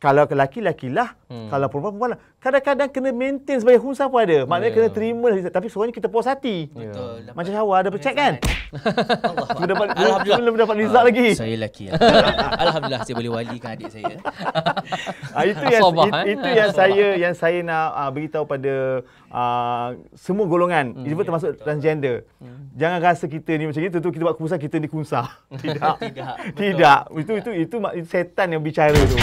kalau lelaki lelakilah Hmm. Kalau perempuan, perempuan lah. Kadang-kadang kena maintain sebagai khunsa pun ada. Maknanya yeah. kena ya. terima. Lah. Tapi sebenarnya kita puas hati. Yeah. Ya. Macam Hawa ada percek kan? Allah. Alhamdulillah. Belum dapat result uh, lagi. Saya lelaki. Lah. Alhamdulillah saya boleh walikan adik saya. Ah, itu yang, Asobah, it, eh? itu eh? yang saya yang saya nak uh, beritahu pada uh, semua golongan. Hmm, itu yeah, termasuk betul. transgender. Hmm. Jangan rasa kita ni macam itu Tentu kita buat keputusan kita ni khunsa. Tidak. Tidak. Tidak. Itu, itu, itu, itu, itu setan yang bicara tu.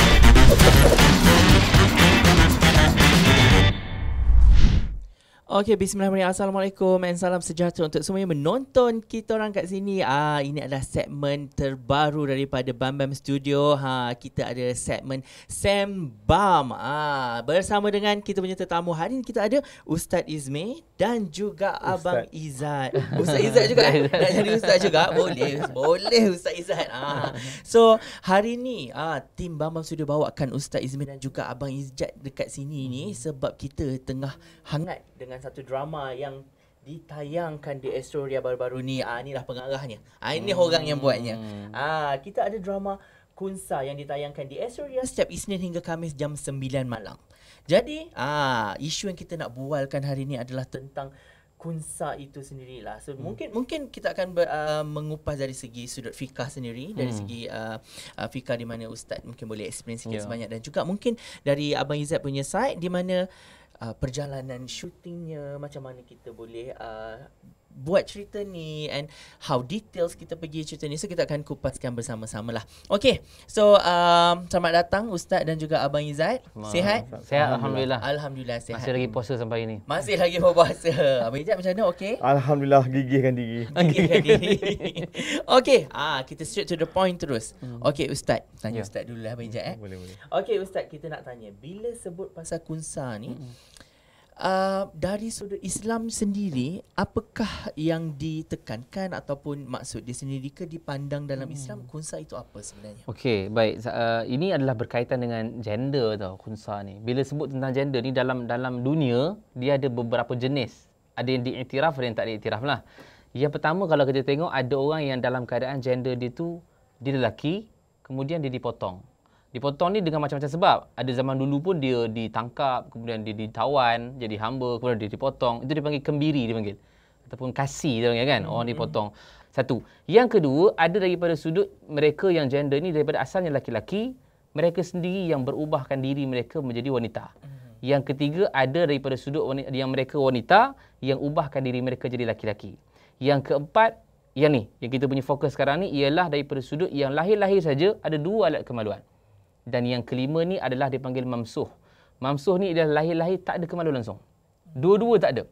Okey, bismillahirrahmanirrahim. Assalamualaikum dan salam sejahtera untuk semua yang menonton kita orang kat sini. Ah, ini adalah segmen terbaru daripada Bam Bam Studio. Ha, kita ada segmen Sam Bam. Ah, bersama dengan kita punya tetamu hari ini kita ada Ustaz Izmi dan juga Ustaz. Abang Izat. Ustaz Izat juga. Eh? Nak jadi Ustaz juga. Boleh, boleh Ustaz Izat. Ah. So, hari ini ah, tim Bam Bam Studio bawakan Ustaz Izmi dan juga Abang Izat dekat sini ni sebab kita tengah hangat dengan dengan satu drama yang ditayangkan di Astoria baru-baru ni. Ah lah pengarahnya. Ah ini hmm. orang yang buatnya. Ah kita ada drama Kunsa yang ditayangkan di Astoria setiap Isnin hingga Khamis jam 9 malam. Jadi, ah isu yang kita nak bualkan hari ini adalah tentang Kunsa itu sendirilah. So hmm. mungkin mungkin kita akan ber, uh, mengupas dari segi sudut fikah sendiri, hmm. dari segi uh, ah, uh, ah, fikah di mana ustaz mungkin boleh explain sikit yeah. sebanyak dan juga mungkin dari abang Izat punya side di mana Uh, perjalanan syutingnya macam mana kita boleh uh, buat cerita ni and how details kita pergi cerita ni so kita akan kupaskan bersama-sama lah. Okay, so um, selamat datang Ustaz dan juga Abang Izzat. Sihat? Sihat Alhamdulillah. Alhamdulillah sihat. Masih lagi puasa sampai ini. Masih lagi puasa. Abang Izzat macam mana? Okay? Alhamdulillah gigihkan diri. Gigihkan diri. okay, ah, kita straight to the point terus. Hmm. Okay Ustaz, tanya yeah. Ustaz dulu lah Abang Izzat. Eh. Boleh, boleh. Okay Ustaz, kita nak tanya. Bila sebut pasal kunsa ni, hmm uh, dari sudut Islam sendiri apakah yang ditekankan ataupun maksud dia sendiri ke dipandang dalam hmm. Islam kunsa itu apa sebenarnya okey baik uh, ini adalah berkaitan dengan gender tau kunsa ni bila sebut tentang gender ni dalam dalam dunia dia ada beberapa jenis ada yang diiktiraf ada yang tak diiktiraf lah yang pertama kalau kita tengok ada orang yang dalam keadaan gender dia tu dia lelaki kemudian dia dipotong dipotong ni dengan macam-macam sebab. Ada zaman dulu pun dia ditangkap, kemudian dia ditawan, jadi hamba, kemudian dia dipotong. Itu dipanggil kembiri dipanggil. Ataupun kasih dia panggil kan. Mm-hmm. Orang hmm. dipotong. Satu. Yang kedua, ada daripada sudut mereka yang gender ni daripada asalnya laki-laki, mereka sendiri yang berubahkan diri mereka menjadi wanita. hmm Yang ketiga, ada daripada sudut wanita, yang mereka wanita yang ubahkan diri mereka jadi laki-laki. Yang keempat, yang ni, yang kita punya fokus sekarang ni ialah daripada sudut yang lahir-lahir saja ada dua alat kemaluan. Mm. Dan yang kelima ni adalah dipanggil mamsuh. Mamsuh ni dia lahir-lahir tak ada kemaluan langsung. Dua-dua tak ada.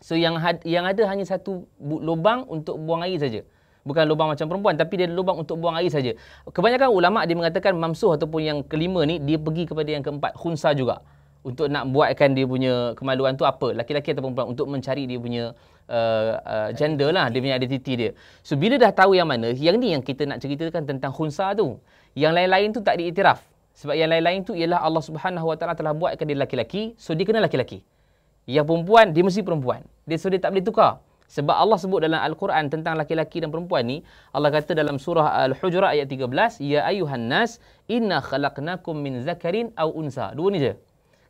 So yang had, yang ada hanya satu lubang untuk buang air saja. Bukan lubang macam perempuan tapi dia ada lubang untuk buang air saja. Kebanyakan ulama dia mengatakan mamsuh ataupun yang kelima ni dia pergi kepada yang keempat khunsa juga untuk nak buatkan dia punya kemaluan tu apa laki-laki ataupun perempuan untuk mencari dia punya uh, uh, gender lah dia punya identiti dia. So bila dah tahu yang mana yang ni yang kita nak ceritakan tentang khunsa tu yang lain-lain tu tak diiktiraf sebab yang lain-lain tu ialah Allah Subhanahu Wa Taala telah buat dia laki-laki so dia kena laki-laki yang perempuan dia mesti perempuan dia so dia tak boleh tukar sebab Allah sebut dalam Al-Quran tentang laki-laki dan perempuan ni Allah kata dalam surah Al-Hujurat ayat 13 ya ayuhan nas inna khalaqnakum min zakarin aw unsa dua ni je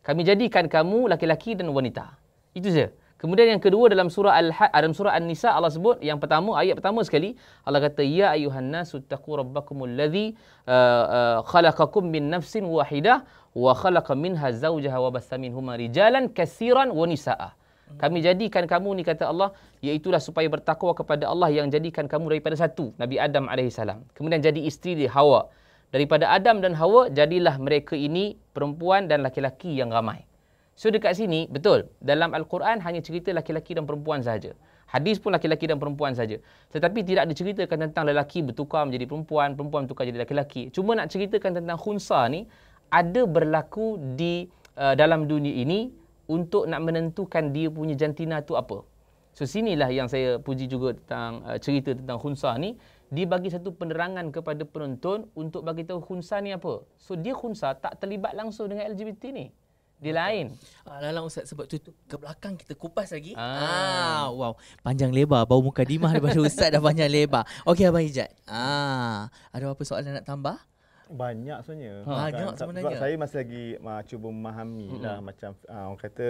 kami jadikan kamu laki-laki dan wanita itu je Kemudian yang kedua dalam surah Al dalam surah An-Nisa Allah sebut yang pertama ayat pertama sekali Allah kata ya ayuhan nasu taqu rabbakumul ladzi uh, uh, khalaqakum min nafsin wahidah wa khalaqa minha zawjaha wa bassa minhuma rijalan katsiran wa nisaa. Kami jadikan kamu ni kata Allah Iaitulah supaya bertakwa kepada Allah Yang jadikan kamu daripada satu Nabi Adam AS Kemudian jadi isteri dia Hawa Daripada Adam dan Hawa Jadilah mereka ini Perempuan dan laki-laki yang ramai So dekat sini betul dalam al-Quran hanya cerita laki-laki dan perempuan saja. Hadis pun laki-laki dan perempuan saja. Tetapi tidak diceritakan tentang lelaki bertukar menjadi perempuan, perempuan bertukar jadi laki-laki. Cuma nak ceritakan tentang khunsa ni ada berlaku di uh, dalam dunia ini untuk nak menentukan dia punya jantina tu apa. So sinilah yang saya puji juga tentang uh, cerita tentang khunsa ni dia bagi satu penerangan kepada penonton untuk bagi tahu khunsa ni apa. So dia khunsa tak terlibat langsung dengan LGBT ni. Di lain. Ah, Alah-alah Ustaz sebab tu, tu ke belakang kita kupas lagi. Ah. ah, wow. Panjang lebar. Bau muka dimah daripada Ustaz dah panjang lebar. Okey Abang Ijat. Ah, ada apa soalan nak tambah? Banyak sebenarnya. Ha, banyak sebenarnya. Sebab saya masih lagi uh, cuba memahami mm-hmm. lah macam uh, orang kata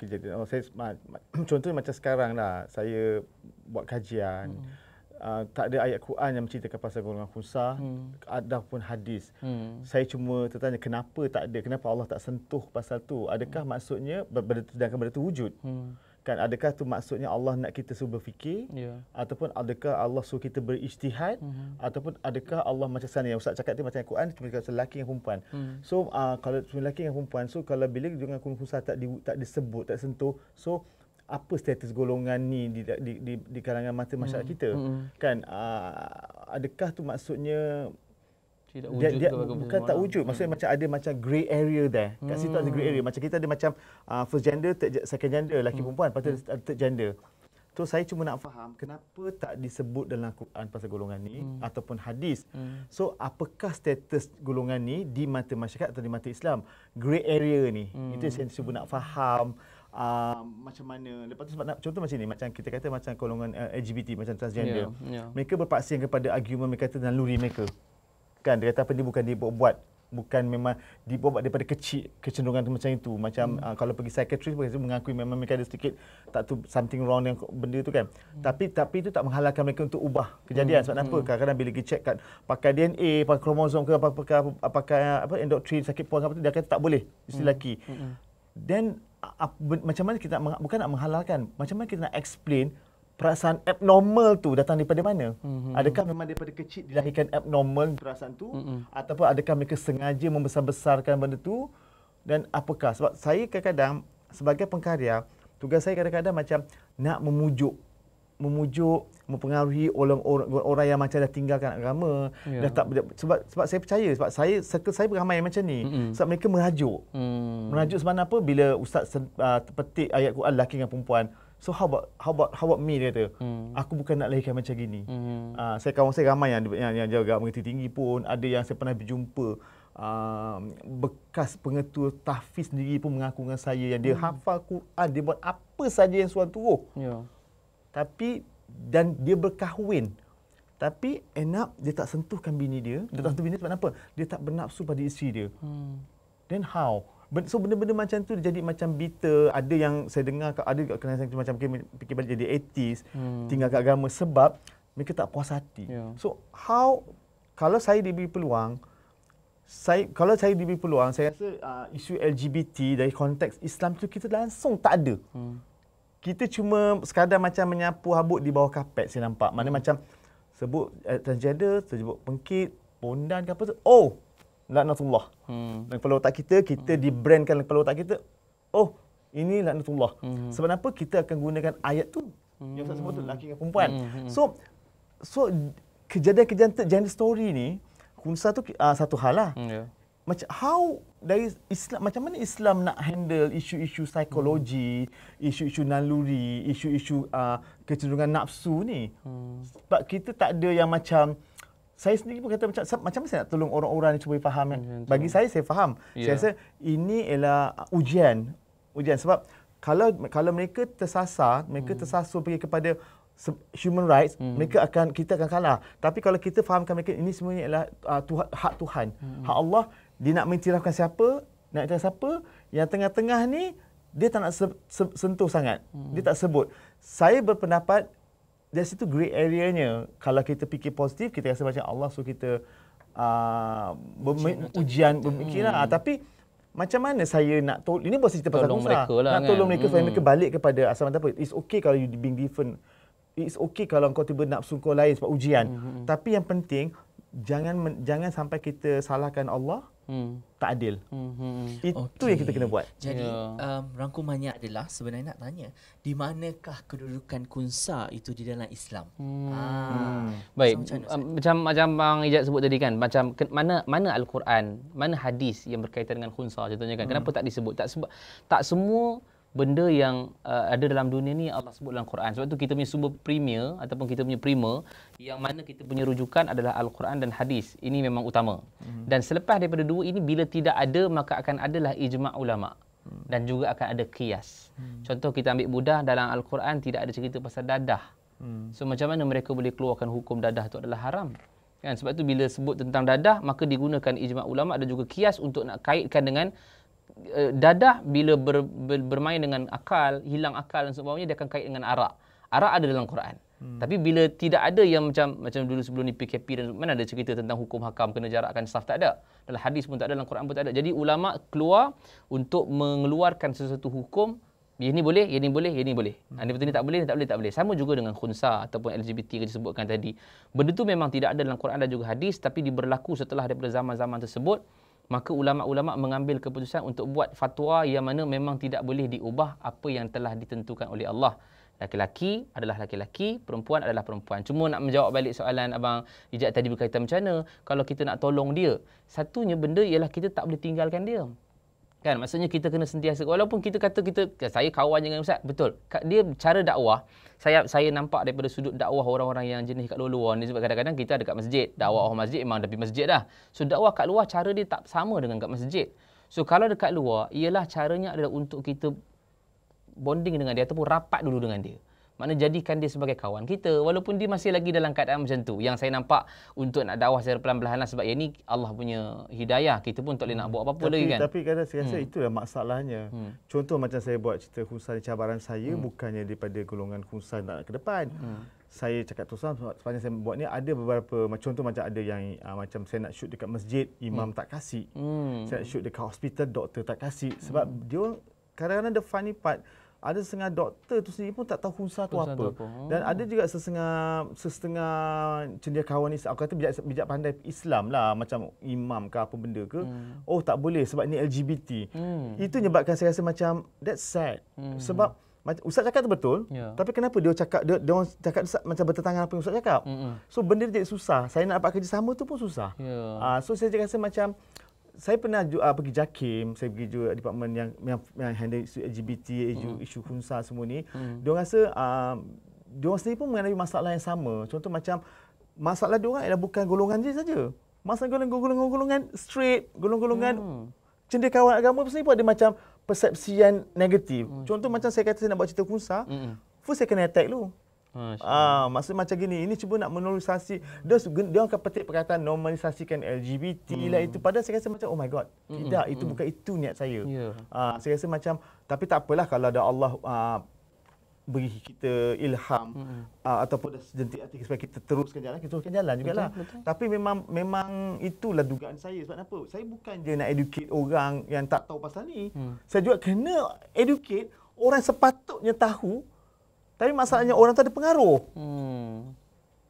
kejadian. Oh, saya, ma- contohnya macam sekarang lah. Saya buat kajian. Mm-hmm uh, tak ada ayat Quran yang menceritakan pasal golongan khusa hmm. ada pun hadis hmm. saya cuma tertanya kenapa tak ada kenapa Allah tak sentuh pasal tu adakah hmm. maksudnya benda tu benda tu wujud hmm. kan adakah tu maksudnya Allah nak kita suruh berfikir yeah. ataupun adakah Allah suruh kita berijtihad hmm. ataupun adakah Allah macam sana yang ustaz cakap tu macam Quran cuma cakap lelaki dengan perempuan hmm. so uh, kalau lelaki dengan perempuan so kalau bila dengan khusa tak di, tak disebut tak sentuh so apa status golongan ni di di di, di kalangan mata masyarakat hmm. kita hmm. kan uh, adakah tu maksudnya tidak wujud dia, dia, bukan semua tak wujud maksudnya hmm. macam ada macam grey area there kat situ ada grey hmm. area macam kita ada macam uh, first gender second gender lelaki hmm. perempuan patut hmm. third gender tu saya cuma nak faham kenapa tak disebut dalam Quran pasal golongan ni hmm. ataupun hadis hmm. so apakah status golongan ni di mata masyarakat atau di mata Islam grey area ni hmm. itu yang saya cuba nak faham uh, macam mana lepas tu sebab nak contoh macam ni macam kita kata macam golongan uh, LGBT macam transgender yeah, yeah. mereka berpaksa kepada argument mereka dan luri mereka kan dia kata apa ni bukan dia buat bukan memang dibuat daripada kecil kecenderungan macam itu macam hmm. uh, kalau pergi psychiatrist mereka mengakui memang mereka ada sedikit tak tu something wrong yang benda itu kan hmm. tapi tapi itu tak menghalalkan mereka untuk ubah kejadian hmm. sebab hmm. apa kadang-kadang bila dicek kat pakai DNA pakai kromosom ke apa-apa apa apa endotrin sakit puan apa tu dia kata tak boleh istilah hmm. lelaki hmm. then macam mana kita nak bukan nak menghalalkan macam mana kita nak explain perasaan abnormal tu datang daripada mana mm-hmm. adakah memang daripada kecil dilahirkan abnormal perasaan tu mm-hmm. ataupun adakah mereka sengaja membesar-besarkan benda tu dan apakah sebab saya kadang-kadang sebagai pengkarya tugas saya kadang-kadang macam nak memujuk memujuk mempengaruhi orang-orang yang macam dah tinggalkan agama yeah. dah tak sebab sebab saya percaya sebab saya circle saya beramai macam ni mm-hmm. sebab mereka merajuk mm. merajuk sebab apa bila ustaz uh, ah, petik ayat Quran laki dengan perempuan so how about how about how about me dia kata mm. aku bukan nak lahirkan macam gini mm uh, saya kawan saya ramai yang yang, yang jaga agama tinggi pun ada yang saya pernah berjumpa uh, bekas pengetua tahfiz sendiri pun mengaku dengan saya yang dia mm. hafal Quran dia buat apa saja yang suan tuuh yeah tapi dan dia berkahwin tapi enak dia tak sentuhkan bini dia hmm. dia tak hmm. sentuh bini dia sebab apa dia tak bernafsu pada isteri dia hmm. then how so benda-benda macam tu jadi macam bitter ada yang saya dengar ada dekat kenangan saya macam fikir balik jadi atheist hmm. tinggal kat agama sebab mereka tak puas hati yeah. so how kalau saya diberi peluang saya kalau saya diberi peluang saya rasa uh, isu LGBT dari konteks Islam tu kita langsung tak ada hmm kita cuma sekadar macam menyapu habuk di bawah kapet saya nampak. Mana hmm. macam sebut uh, transgender, sebut pengkit, pondan ke apa tu. Oh, laknatullah. Hmm. Dan kepala otak kita, kita hmm. dibrandkan kepala otak kita. Oh, ini laknatullah. Hmm. Sebab apa kita akan gunakan ayat tu? Hmm. Yang saya sebut tu lelaki dengan perempuan. Hmm. hmm, hmm. So, so kejadian-kejadian gender story ni, kunsa tu uh, satu hal lah. Hmm, ya macam how dari Islam macam mana Islam nak handle isu-isu psikologi, hmm. isu-isu naluri, isu-isu uh, kecenderungan nafsu ni? Hmm. Sebab kita tak ada yang macam saya sendiri pun kata macam macam mana saya nak tolong orang-orang yang cuba faham kan. Hmm, Bagi saya saya faham. Yeah. Saya ya. rasa ini ialah ujian, ujian sebab kalau kalau mereka tersasar, mereka hmm. tersasar pergi kepada human rights hmm. mereka akan kita akan kalah tapi kalau kita fahamkan mereka ini semuanya adalah uh, tuha, hak Tuhan hmm. hak Allah dia nak mentirafkan siapa, nak cakap siapa, yang tengah-tengah ni dia tak nak se- se- sentuh sangat. Hmm. Dia tak sebut. Saya berpendapat dari situ grey area-nya. Kalau kita fikir positif, kita rasa macam Allah suruh kita uh, ujian berfikirlah. Hmm. Lah. Ah, tapi macam mana saya nak tol- ini bukan cerita pasal tolong mereka lah, nak kan? tolong mereka hmm. supaya mereka balik kepada asal mata apa. It's okay kalau you being different. It's okay kalau kau tiba nak sungkur lain sebab ujian. Hmm, hmm, hmm. Tapi yang penting jangan jangan sampai kita salahkan Allah hmm. tak adil. Hmm. hmm, hmm. Itu okay. yang kita kena buat. Jadi yeah. um, rangkumannya adalah sebenarnya nak tanya di manakah kedudukan kunsa itu di dalam Islam? Hmm. Ah. Hmm. Baik. So, macam macam bang Ijaz sebut tadi kan macam ke, mana mana al-Quran, mana hadis yang berkaitan dengan kunsa contohnya kan. Hmm. Kenapa tak disebut? Tak sebab tak semua benda yang uh, ada dalam dunia ni Allah sebut dalam Quran. Sebab tu kita punya sumber premier ataupun kita punya prima yang mana kita punya rujukan adalah Al-Quran dan hadis. Ini memang utama. Mm-hmm. Dan selepas daripada dua ini bila tidak ada maka akan adalah ijma' ulama hmm. dan juga akan ada kias. Mm-hmm. Contoh kita ambil mudah dalam Al-Quran tidak ada cerita pasal dadah. Mm-hmm. So macam mana mereka boleh keluarkan hukum dadah itu adalah haram? Kan sebab tu bila sebut tentang dadah maka digunakan ijma' ulama dan juga kias untuk nak kaitkan dengan Eh, dadah bila ber, ber, bermain dengan akal hilang akal dan sebagainya dia akan kait dengan arak arak ada dalam Quran hmm. tapi bila tidak ada yang macam macam dulu sebelum ni PKP dan mana ada cerita tentang hukum hakam kena jarakkan staff tak ada dalam hadis pun tak ada dalam Quran pun tak ada jadi ulama keluar untuk mengeluarkan sesuatu hukum Ini boleh, ini boleh, ini boleh. Hmm. Ini betul ni tak boleh, ni tak boleh, tak boleh. Sama juga dengan khunsa ataupun LGBT yang disebutkan tadi. Benda tu memang tidak ada dalam Quran dan juga hadis tapi diberlaku setelah daripada zaman-zaman tersebut maka ulama-ulama mengambil keputusan untuk buat fatwa yang mana memang tidak boleh diubah apa yang telah ditentukan oleh Allah laki-laki adalah laki-laki, perempuan adalah perempuan. Cuma nak menjawab balik soalan abang Ijaz tadi berkaitan macam mana kalau kita nak tolong dia. Satunya benda ialah kita tak boleh tinggalkan dia. Kan maksudnya kita kena sentiasa walaupun kita kata kita saya kawan dengan ustaz betul. Dia cara dakwah saya saya nampak daripada sudut dakwah orang-orang yang jenis kat luar-luar ni sebab kadang-kadang kita ada kat masjid, dakwah orang masjid memang tapi masjid dah. So dakwah kat luar cara dia tak sama dengan kat masjid. So kalau dekat luar ialah caranya adalah untuk kita bonding dengan dia ataupun rapat dulu dengan dia. Mana jadikan dia sebagai kawan kita walaupun dia masih lagi dalam keadaan macam tu. Yang saya nampak untuk nak dakwah secara perlahan-lahan lah, sebab ini Allah punya hidayah. Kita pun tak boleh nak buat apa-apa tapi, lagi kan. Tapi kadang saya rasa hmm. itulah masalahnya. Hmm. Contoh macam saya buat cerita khusan cabaran saya hmm. bukannya daripada golongan khusus nak ke depan. Hmm saya cakap tu sepanjang saya buat ni ada beberapa macam contoh macam ada yang uh, macam saya nak shoot dekat masjid imam hmm. tak kasih hmm. saya nak shoot dekat hospital doktor tak kasih sebab hmm. dia kadang-kadang the funny part ada setengah doktor tu sendiri pun tak tahu khusah tu apa. apa. Oh. Dan ada juga sesetengah sesetengah cendekiawan Islam. Aku kata bijak, bijak pandai Islam lah. Macam imam ke apa benda ke. Hmm. Oh tak boleh sebab ni LGBT. Hmm. Itu menyebabkan saya rasa macam that's sad. Hmm. Sebab Ustaz cakap tu betul. Yeah. Tapi kenapa dia cakap dia, dia cakap macam bertentangan apa yang Ustaz cakap. Hmm, hmm. So benda dia jadi susah. Saya nak dapat kerjasama tu pun susah. Yeah. Ya. Uh, so saya rasa macam saya pernah juga uh, pergi JAKIM, saya pergi juga department yang yang, yang handle isu LGBT, isu, hmm. isu KUNSA semua ni. Hmm. Diorang rasa uh, diorang sendiri pun mengalami masalah yang sama. Contoh macam masalah diorang ialah bukan golongan je saja. Masalah golongan golongan golongan straight, golongan-golongan hmm. cendekiawan agama pun sendiri pun ada macam persepsi yang negatif. Hmm. Contoh macam saya kata saya nak buat cerita KUNSA, hmm. first saya kena attack dulu. Ah, ah, maksud macam gini, ini cuba nak menormalisasi. Dia dia akan petik perkataan normalisasikan LGBT hmm. lah itu. Hmm. Padahal saya rasa macam oh my god. Hmm, tidak, hmm, itu hmm. bukan itu niat saya. Yeah. Ah, saya rasa macam tapi tak apalah kalau ada Allah ah, beri kita ilham hmm. hmm. ah, ataupun ada sejentik hati supaya kita teruskan jalan, kita teruskan jalan jugalah. Betul, Tapi memang memang itulah dugaan saya sebab apa? Saya bukan je nak educate orang yang tak tahu pasal ni. Hmm. Saya juga kena educate orang sepatutnya tahu tapi masalahnya orang tak ada pengaruh. Hmm.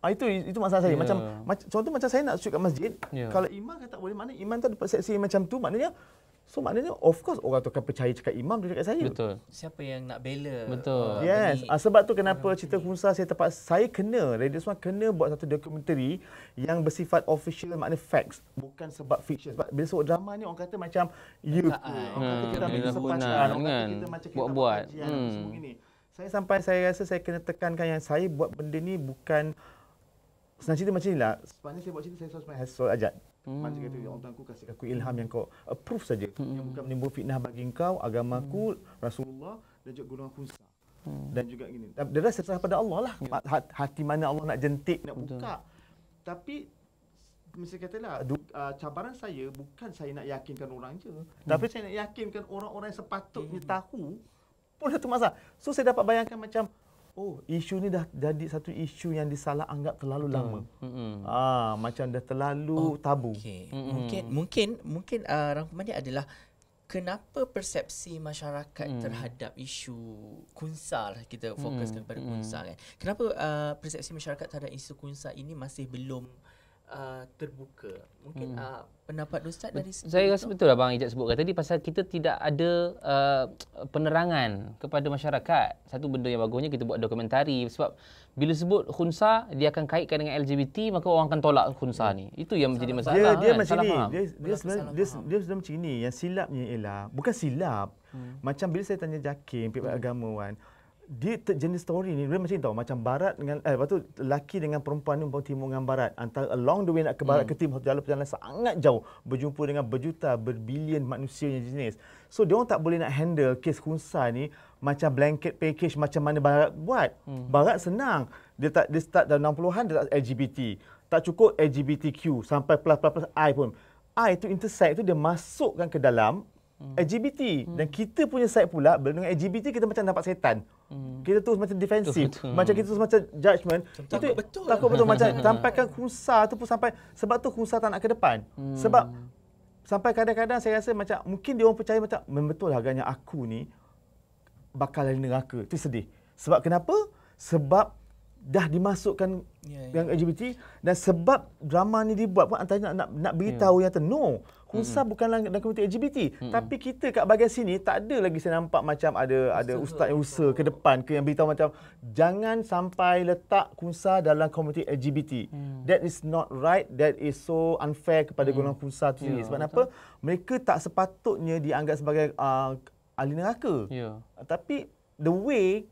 Ah itu itu masalah saya. Yeah. Macam ya. contoh macam saya nak sujud kat masjid, yeah. kalau imam kata tak boleh, mana imam tu ada persepsi macam tu, maknanya So maknanya of course orang tu akan percaya cakap imam dia cakap saya. Betul. Siapa yang nak bela? Uh, Betul. Yes. Ah, sebab tu kenapa hmm. cerita Kunsa saya tepat saya kena Radio Smart kena buat satu dokumentari yang bersifat official makna facts bukan sebab fiction sebab bila sebut drama ni orang kata macam you ah, ah, orang kata ah. kita hmm. macam kita macam kita buat-buat. Hmm saya sampai saya rasa saya kena tekankan yang saya buat benda ni bukan senang cerita macam lah. Sepanjang saya buat cerita saya selalu sebenarnya hasil ajak. Hmm. Macam kata, ya Allah Tuhan, aku kasih aku ilham yang kau approve saja. Hmm. Yang bukan menimbul fitnah bagi kau, agamaku, hmm. Rasulullah dan juga golongan khusus. Hmm. Dan juga gini. Dia rasa serah pada Allah lah. Yeah. Hati mana Allah nak jentik, nak Betul. buka. Tapi mesti katalah ah, cabaran saya bukan saya nak yakinkan orang je hmm. tapi saya nak yakinkan orang-orang yang sepatutnya hmm. tahu pun satu masalah. So saya dapat bayangkan macam oh isu ni dah jadi satu isu yang disalah anggap terlalu hmm. lama. Hmm. Ah macam dah terlalu oh, tabu. Okay. Hmm. hmm. Mungkin mungkin mungkin uh, ah, dia adalah kenapa persepsi masyarakat hmm. terhadap isu kunsa lah kita fokuskan hmm. pada hmm. kunsa kan. Kenapa uh, persepsi masyarakat terhadap isu kunsa ini masih belum Uh, terbuka. Mungkin hmm. uh, pendapat Ustaz dari segi Saya rasa betul lah Abang Ijad sebutkan tadi pasal kita tidak ada uh, penerangan kepada masyarakat. Satu benda yang bagusnya kita buat dokumentari sebab bila sebut khunsa dia akan kaitkan dengan LGBT maka orang akan tolak khunsa ya. ni. Itu yang menjadi masalah. Dia, dia kan? macam ni. Dia, dia, dia, dia, dia macam ni. Yang silapnya ialah bukan silap. Hmm. Macam bila saya tanya Jakim, pihak hmm. agamawan, dia terjenis story ni dia macam tahu macam barat dengan eh lepas tu lelaki dengan perempuan ni umpamanya timur dengan barat antara along the way nak ke barat mm. ke timur jalan perjalanan sangat jauh berjumpa dengan berjuta berbilion manusia yang jenis so dia orang tak boleh nak handle kes khunsa ni macam blanket package macam mana barat buat mm. barat senang dia tak dia start dalam 60-an dia tak LGBT tak cukup LGBTQ sampai plus plus plus I pun I tu intersect tu dia masukkan ke dalam LGBT mm. dan hmm. kita punya side pula dengan LGBT kita macam dapat setan Hmm. Kita terus macam defensif. Macam kita terus macam judgement. Takut betul. Takut lah. betul. macam hmm. sampaikan kungsa tu pun sampai. Sebab tu kungsa tak nak ke depan. Hmm. Sebab sampai kadang-kadang saya rasa macam mungkin dia orang percaya macam betul lah agaknya aku ni bakal lari neraka. Itu sedih. Sebab kenapa? Sebab dah dimasukkan yeah, yeah. yang LGBT dan sebab drama ni dibuat pun antara nak, nak, beritahu yeah. yang tu. No. Kusa hmm bukanlah dalam komuniti LGBT hmm tapi kita kat bahagian sini tak ada lagi saya nampak macam ada usaha, ada ustaz yang usaha ke depan ke yang beritahu macam jangan sampai letak Kusa dalam komuniti LGBT mm. that is not right that is so unfair kepada mm. golongan Kusa tu yeah, sebab betul. apa mereka tak sepatutnya dianggap sebagai uh, ahli neraka yeah. tapi the way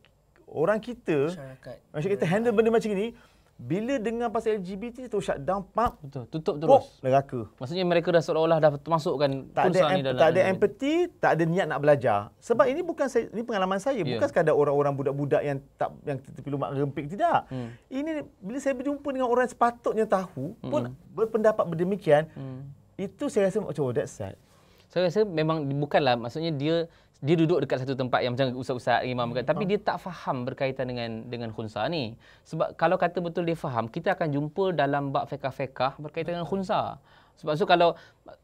orang kita masyarakat, masyarakat kita ya. handle benda macam ni bila dengar pasal LGBT tu shutdown pak betul tutup terus pop, neraka maksudnya mereka dah seolah-olah dah termasukkan tak ada em- dalam tak ada empathy tak ada niat nak belajar sebab hmm. ini bukan saya ini pengalaman saya ya. bukan yeah. sekadar orang-orang budak-budak yang tak yang terpilu mak rempik tidak hmm. ini bila saya berjumpa dengan orang sepatutnya tahu pun hmm. berpendapat berdemikian hmm. itu saya rasa macam oh, that's sad saya rasa memang bukanlah maksudnya dia dia duduk dekat satu tempat yang macam usah-usah imam hmm. tapi dia tak faham berkaitan dengan dengan khunsa ni sebab kalau kata betul dia faham kita akan jumpa dalam bab fiqh-fiqh berkaitan dengan khunsa sebab so kalau uh,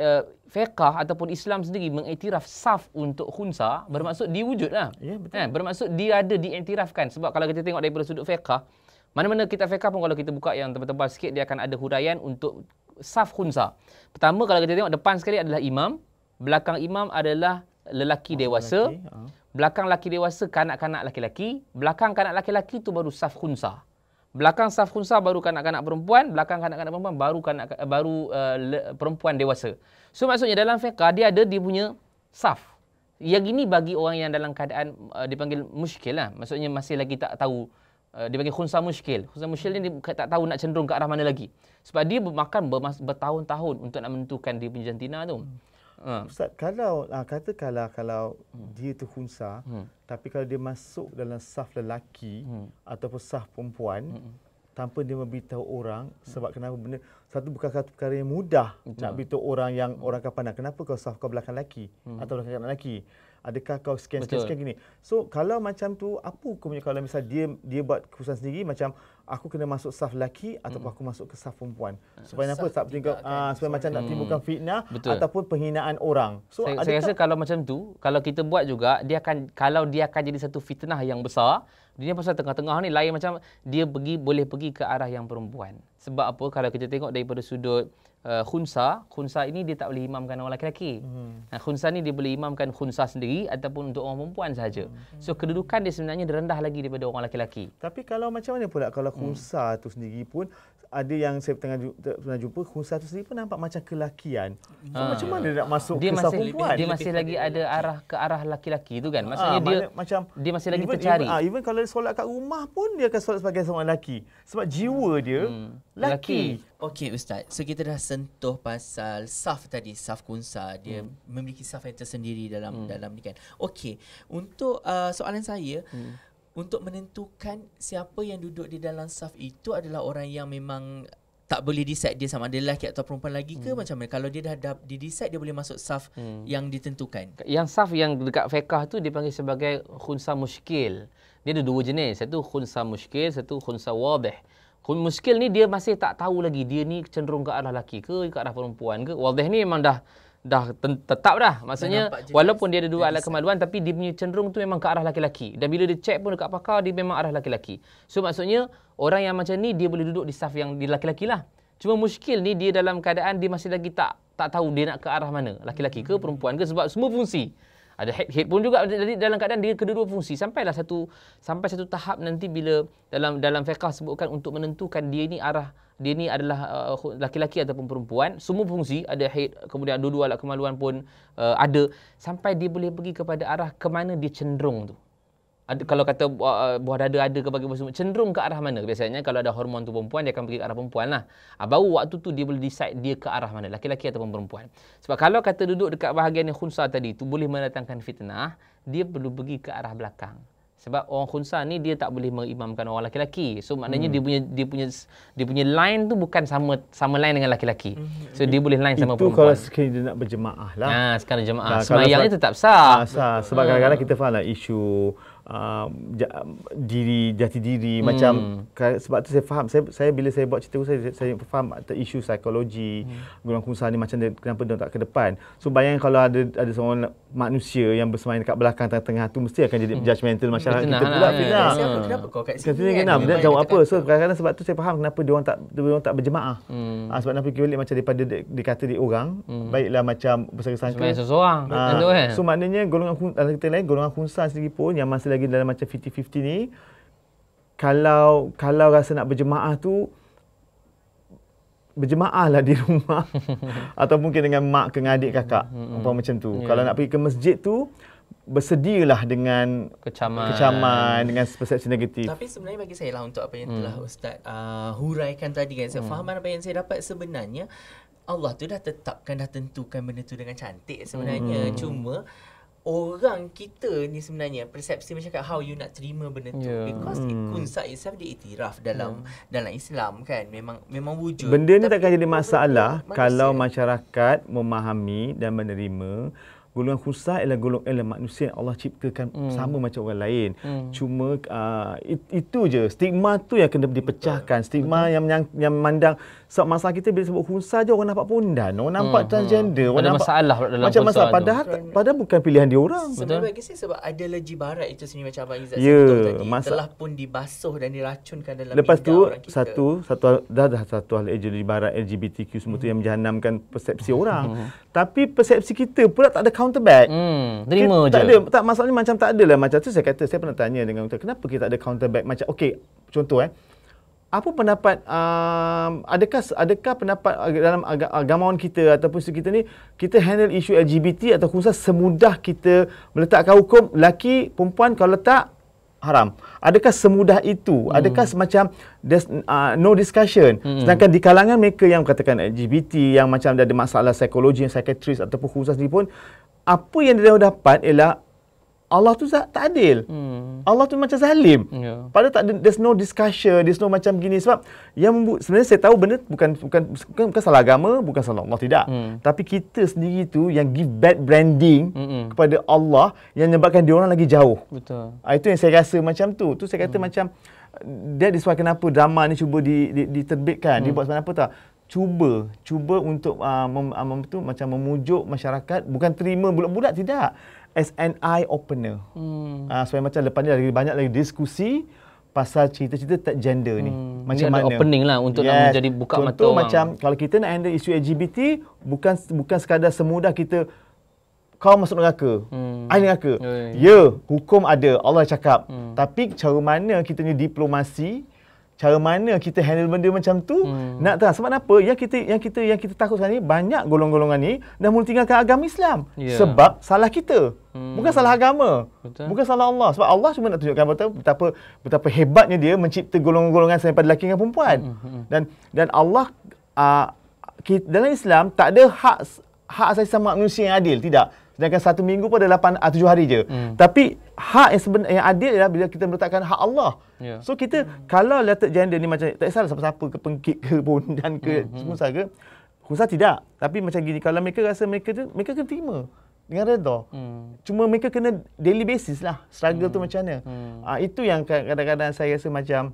eh, fiqh ataupun Islam sendiri mengiktiraf saf untuk khunsa bermaksud diwujudlah ya betul eh, bermaksud dia ada diiktirafkan sebab kalau kita tengok daripada sudut fiqh mana-mana kita fiqh pun kalau kita buka yang tebal-tebal sikit dia akan ada huraian untuk saf khunsa pertama kalau kita tengok depan sekali adalah imam belakang imam adalah lelaki oh, dewasa, lelaki. Oh. belakang lelaki dewasa kanak-kanak lelaki-lelaki, belakang kanak lelaki-lelaki tu baru saf khunsa. Belakang saf khunsa baru kanak-kanak perempuan, belakang kanak-kanak perempuan baru kanak baru uh, le, perempuan dewasa. So maksudnya dalam fiqh dia ada dia punya saf. Yang ini bagi orang yang dalam keadaan uh, dipanggil muskil lah. Maksudnya masih lagi tak tahu eh, dia panggil khunsa muskil. Khunsa muskil ni dia tak tahu nak cenderung ke arah mana lagi. Sebab dia makan bertahun-tahun untuk nak menentukan dia punya jantina tu. Hmm. Ha. Ustaz, kalau ha, katakanlah kalau hmm. dia terkhunsa hmm. tapi kalau dia masuk dalam saf lelaki hmm. ataupun saf perempuan hmm. tanpa dia memberitahu orang hmm. sebab kenapa benda satu bukan satu perkara yang mudah hmm. nak beritahu orang yang orang akan pandang kenapa kau saf kau belakang lelaki hmm. atau belakang lelaki adakah kau scan scan scan gini so kalau macam tu apa hukumnya kalau misal dia dia buat keputusan sendiri macam aku kena masuk staff lelaki ataupun hmm. aku masuk ke staff perempuan ah, supaya staff apa tak tinggal uh, kan. ah, supaya macam hmm. nak timbulkan fitnah Betul. ataupun penghinaan orang so saya, adakah, saya rasa kalau macam tu kalau kita buat juga dia akan kalau dia akan jadi satu fitnah yang besar Dia pasal tengah-tengah ni lain macam dia pergi boleh pergi ke arah yang perempuan sebab apa kalau kita tengok daripada sudut uh, khunsa. Khunsa ini dia tak boleh imamkan orang lelaki. Hmm. Khunsa ni dia boleh imamkan khunsa sendiri ataupun untuk orang perempuan saja. Hmm. So kedudukan dia sebenarnya rendah lagi daripada orang lelaki. Tapi kalau macam mana pula kalau hmm. khunsa hmm. tu sendiri pun ada yang saya tengah pernah jumpa khunsa tu sendiri pun nampak macam kelakian. So, hmm. Macam mana dia nak masuk dia ke masih, perempuan? Dia masih lagi ada arah ke arah lelaki-lelaki tu kan? Maksudnya ha, dia mana, macam dia masih lagi even, tercari. Even, ha, even kalau dia solat kat rumah pun dia akan solat sebagai seorang lelaki. Sebab jiwa dia hmm. lelaki. Okey ustaz. So kita dah sentuh pasal saf tadi, saf kunsa. Dia hmm. memiliki saf yang tersendiri dalam hmm. dalam ni kan. Okey. Untuk uh, soalan saya, hmm. untuk menentukan siapa yang duduk di dalam saf itu adalah orang yang memang tak boleh decide dia sama ada lelaki atau perempuan lagi ke hmm. macam mana kalau dia dah, dah di decide dia boleh masuk saf hmm. yang ditentukan yang saf yang dekat fiqh tu dipanggil sebagai khunsa muskil dia ada dua jenis satu khunsa muskil satu khunsa wadih Muskil ni dia masih tak tahu lagi dia ni cenderung ke arah lelaki ke ke arah perempuan ke. Waldeh ni memang dah dah tetap dah. Maksudnya dia walaupun dia ada dua alat kemaluan tapi dia punya cenderung tu memang ke arah lelaki-lelaki. Dan bila dia check pun dekat pakar dia memang arah lelaki-lelaki. So maksudnya orang yang macam ni dia boleh duduk di staff yang di lelaki-lelaki lah. Cuma muskil ni dia dalam keadaan dia masih lagi tak tak tahu dia nak ke arah mana. Lelaki-lelaki ke perempuan ke sebab semua fungsi ada head head pun juga jadi dalam keadaan dia kedua-dua fungsi sampailah satu sampai satu tahap nanti bila dalam dalam fiqh sebutkan untuk menentukan dia ni arah dia ni adalah uh, laki-laki ataupun perempuan semua fungsi ada head kemudian dua-dua alat kemaluan pun uh, ada sampai dia boleh pergi kepada arah ke mana dia cenderung tu ada, kalau kata uh, buah dada ada ke bagi semua cenderung ke arah mana biasanya kalau ada hormon tu perempuan dia akan pergi ke arah perempuan lah uh, baru waktu tu dia boleh decide dia ke arah mana laki-laki ataupun perempuan sebab kalau kata duduk dekat bahagian yang khunsa tadi tu boleh mendatangkan fitnah dia perlu pergi ke arah belakang sebab orang khunsa ni dia tak boleh mengimamkan orang laki-laki so maknanya hmm. dia punya dia punya dia punya line tu bukan sama sama line dengan laki-laki hmm. so dia boleh line sama itu perempuan itu kalau sekiranya dia nak berjemaah lah ha, ah, sekarang jemaah nah, semayang dia tetap sah, ah, sah. sebab hmm. kadang-kadang kita faham lah isu Um, um, diri jati diri hmm. macam sebab tu saya faham saya, saya bila saya buat cerita tu saya saya faham isu psikologi hmm. golongan kungsa ni macam dia, kenapa dia tak ke depan so bayangkan kalau ada ada seorang manusia yang bersemayam dekat belakang tengah-tengah tu mesti akan jadi hmm. judgemental masyarakat Betul kita lah, pula kita lah. siapa kenapa kau kat sini kan kenapa jawab apa so kadang-kadang sebab tu saya faham kenapa dia orang tak dia orang tak berjemaah hmm. ha, sebab nak fikir macam daripada dikata di, orang hmm. baiklah macam bersangka-sangka seorang ha, ah, kan? so maknanya golongan kita lain golongan kungsa sendiri pun yang masih lagi dalam macam 50-50 ni kalau kalau rasa nak berjemaah tu berjemaahlah di rumah atau mungkin dengan mak ke adik kakak hmm, hmm, hmm. macam tu yeah. kalau nak pergi ke masjid tu bersedialah dengan kecaman, kecaman dengan persepsi negatif. Tapi sebenarnya bagi saya lah untuk apa yang hmm. telah Ustaz uh, huraikan tadi kan. Saya hmm. faham apa yang saya dapat sebenarnya Allah tu dah tetapkan, dah tentukan benda tu dengan cantik sebenarnya. Hmm. Cuma orang kita ni sebenarnya persepsi macam kat how you nak terima benda tu yeah. because mm. ikunsa itself dia itiraf dalam yeah. Hmm. dalam Islam kan memang memang wujud benda ni takkan jadi masalah kalau masyarakat memahami dan menerima golongan khusus ialah golongan ialah manusia yang Allah ciptakan hmm. sama macam orang lain. Hmm. Cuma uh, it, itu je stigma tu yang kena dipecahkan. Stigma Betul. yang yang, yang mandang sebab masa kita bila sebut khusus je orang nampak pundan, orang nampak hmm. hmm. transgender, hmm. orang ada nampak masalah dalam macam masalah padahal padahal bukan pilihan dia orang. Betul. Sebab saya sebab ideologi barat itu sendiri macam Abang Izzat yeah, ya, tadi masa... pun dibasuh dan diracunkan dalam Lepas tu satu satu dah dah satu hal ideologi barat LGBTQ semua hmm. tu yang hmm. menjahanamkan persepsi hmm. orang. Hmm. Tapi persepsi kita pula tak ada counter back. Hmm, terima kita, je. Tak ada, tak masalahnya macam tak ada lah macam tu saya kata saya pernah tanya dengan kita kenapa kita ada counter back macam okey, contoh eh. Apa pendapat um, adakah adakah pendapat dalam ag- agamawan kita ataupun si kita ni kita handle isu LGBT atau khusus semudah kita meletakkan hukum laki, perempuan kalau letak haram. Adakah semudah itu? Hmm. Adakah semacam there's uh, ah, no discussion? Hmm. Sedangkan di kalangan mereka yang katakan LGBT yang macam ada masalah psikologi, psychiatrist ataupun khusus ni pun apa yang dia dapat ialah Allah tu tak adil. Hmm. Allah tu macam zalim. Yeah. Pada tak there's no discussion, there's no macam gini sebab yang membu- sebenarnya saya tahu benda bukan bukan bukan, bukan salah agama, bukan salah Allah tidak. Hmm. Tapi kita sendiri tu yang give bad branding hmm kepada Allah yang menyebabkan dia orang lagi jauh. Betul. Ah itu yang saya rasa macam tu. Tu saya kata hmm. macam dia is why kenapa drama ni cuba di, di, diterbitkan, hmm. dibuat sebab apa tak? cuba cuba untuk uh, mem, uh, mem, tu, macam memujuk masyarakat bukan terima bulat-bulat tidak as an eye opener. Hmm. Uh, supaya macam lepas ni lagi banyak lagi diskusi pasal cerita-cerita tak gender hmm. ni. Macam mana? opening lah untuk yes. nak menjadi buka Contoh mata orang. macam kalau kita nak handle isu LGBT bukan bukan sekadar semudah kita kau masuk neraka. Hmm. I neraka. Ya, yeah, hukum ada. Allah cakap. Hmm. Tapi cara mana kita ni diplomasi cara mana kita handle benda macam tu hmm. nak tahu sebab apa yang kita yang kita yang kita takut sekarang ni banyak golongan-golongan ni dah mula tinggalkan agama Islam yeah. sebab salah kita hmm. bukan salah agama betul. bukan salah Allah sebab Allah cuma nak tunjukkan betul betapa betapa hebatnya dia mencipta golongan-golongan sampai lelaki dan perempuan hmm. hmm, hmm. dan dan Allah uh, ah, kita, dalam Islam tak ada hak hak asasi sama manusia yang adil tidak Sedangkan satu minggu pun ada lapan, ah, tujuh hari je. Hmm. Tapi hak yang sebenar, yang adil ialah bila kita meletakkan hak Allah. Yeah. So kita, hmm. kalau letak gender ni macam, tak salah siapa-siapa ke pengkit ke bondan ke hmm. semua sahaja. Khusus tidak. Tapi macam gini, kalau mereka rasa mereka tu, mereka kena terima. Dengan redha. Hmm. Cuma mereka kena daily basis lah. Struggle hmm. tu macam mana. Hmm. Uh, itu yang kadang-kadang saya rasa macam,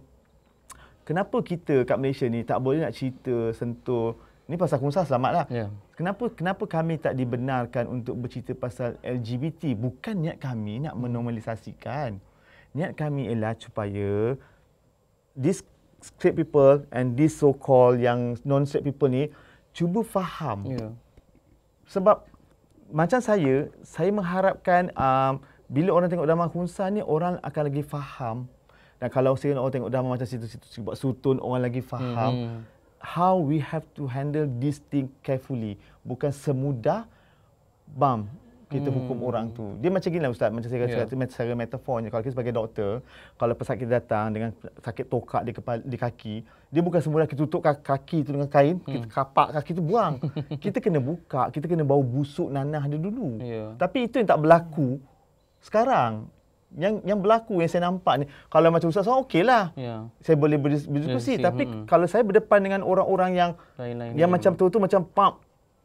kenapa kita kat Malaysia ni tak boleh nak cerita, sentuh, ini pasal kunsa selamatlah. Ya. Yeah. Kenapa kenapa kami tak dibenarkan untuk bercerita pasal LGBT? Bukan niat kami nak menormalisasikan. Niat kami ialah supaya this straight people and this so called yang non straight people ni cuba faham. Yeah. Sebab macam saya, saya mengharapkan um, bila orang tengok drama Khunsa ni, orang akan lagi faham. Dan kalau saya nak orang tengok drama macam situ-situ, buat sutun, orang lagi faham. Mm-hmm how we have to handle this thing carefully. Bukan semudah bam kita hmm. hukum orang tu. Dia macam gini lah ustaz, macam saya ya. kata yeah. secara metafornya kalau kita sebagai doktor, kalau pesakit datang dengan sakit tokak di kepala di kaki, dia bukan semudah kita tutup kaki tu dengan kain, hmm. kita kapak kaki tu buang. kita kena buka, kita kena bau busuk nanah dia dulu. Yeah. Tapi itu yang tak berlaku sekarang yang yang berlaku yang saya nampak ni kalau macam ustaz sama okeylah. Ya. Saya boleh berdiskusi yes, tapi hmm. kalau saya berdepan dengan orang-orang yang lain-lain yang macam tu tu macam pump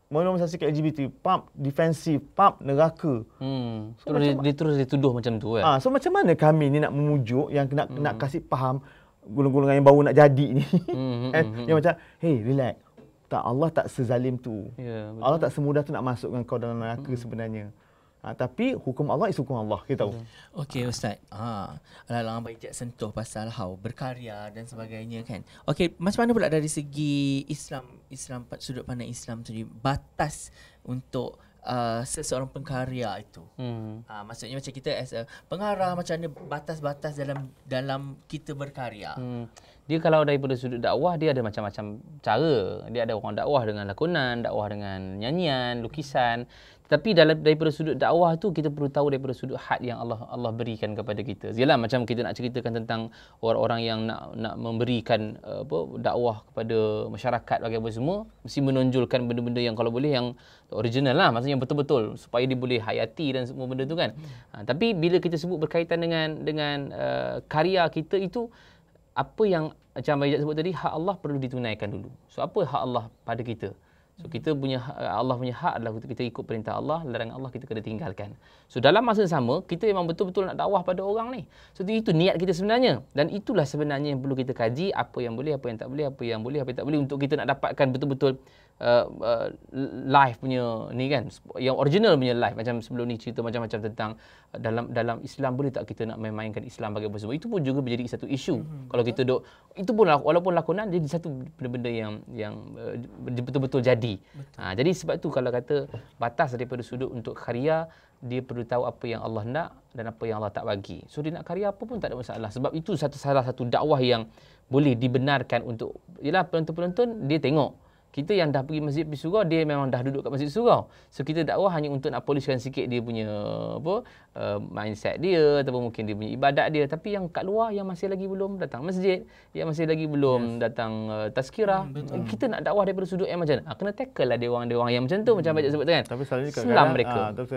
monomisasi ke LGBT, pump defensif, pump neraka. Hmm. So, terus dia, dia terus dituduh macam tu kan. Ah, so macam mana kami ni nak memujuk yang nak hmm. nak kasih faham golongan-golongan yang baru nak jadi ni. Hmm, hmm And, hmm, eh, hmm, yang hmm. macam hey relax. Tak Allah tak sezalim tu. Ya, Allah tak semudah tu nak masukkan kau dalam neraka hmm. sebenarnya. Ha, tapi hukum Allah is hukum Allah kita tahu. Okey ha. ustaz. Ha alang-alang lah, baik je sentuh pasal how berkarya dan sebagainya kan. Okey macam mana pula dari segi Islam Islam sudut pandang Islam tu batas untuk uh, seseorang pengkarya itu. Hmm. Ha, maksudnya macam kita as a pengarah macam mana batas-batas dalam dalam kita berkarya. Hmm. Dia kalau daripada sudut dakwah dia ada macam-macam cara. Dia ada orang dakwah dengan lakonan, dakwah dengan nyanyian, lukisan tapi dalam daripada sudut dakwah tu kita perlu tahu daripada sudut had yang Allah Allah berikan kepada kita. Zilah macam kita nak ceritakan tentang orang-orang yang nak nak memberikan apa dakwah kepada masyarakat bagi apa semua mesti menonjolkan benda-benda yang kalau boleh yang original lah maksudnya yang betul-betul supaya dia boleh hayati dan semua benda tu kan. Ha, tapi bila kita sebut berkaitan dengan dengan uh, karya kita itu apa yang macam Abang sebut tadi hak Allah perlu ditunaikan dulu. So apa hak Allah pada kita? So kita punya ha- eh, Allah punya hak adalah kita ikut perintah Allah, larangan Allah kita kena tinggalkan. So dalam masa yang sama kita memang betul-betul nak dakwah pada orang ni. So itu, itu niat kita sebenarnya dan itulah sebenarnya yang perlu kita kaji apa yang boleh, apa yang tak boleh, apa yang boleh, apa yang tak boleh untuk kita nak dapatkan betul-betul Uh, uh, live punya ni kan yang original punya live macam sebelum ni cerita macam-macam tentang uh, dalam dalam Islam boleh tak kita nak main-mainkan Islam bagi apa semua itu pun juga menjadi satu isu mm-hmm. kalau kita duk itu pun lah, walaupun lakonan dia satu benda-benda yang yang uh, betul-betul jadi Betul. ha, jadi sebab tu kalau kata batas daripada sudut untuk karya dia perlu tahu apa yang Allah nak dan apa yang Allah tak bagi. So dia nak karya apa pun tak ada masalah. Sebab itu satu salah satu dakwah yang boleh dibenarkan untuk ialah penonton-penonton dia tengok kita yang dah pergi masjid pergi surau dia memang dah duduk kat masjid surau so kita dakwah hanya untuk nak poliskan sikit dia punya apa uh, mindset dia ataupun mungkin dia punya ibadat dia tapi yang kat luar yang masih lagi belum datang masjid yang masih lagi belum yes. datang uh, tazkirah hmm, kita nak dakwah daripada sudut yang macam mana ah, kena tackle lah dia orang-orang dia orang yang macam tu hmm. macam Abang sebut tu kan tapi selalunya ah, kadang-kadang,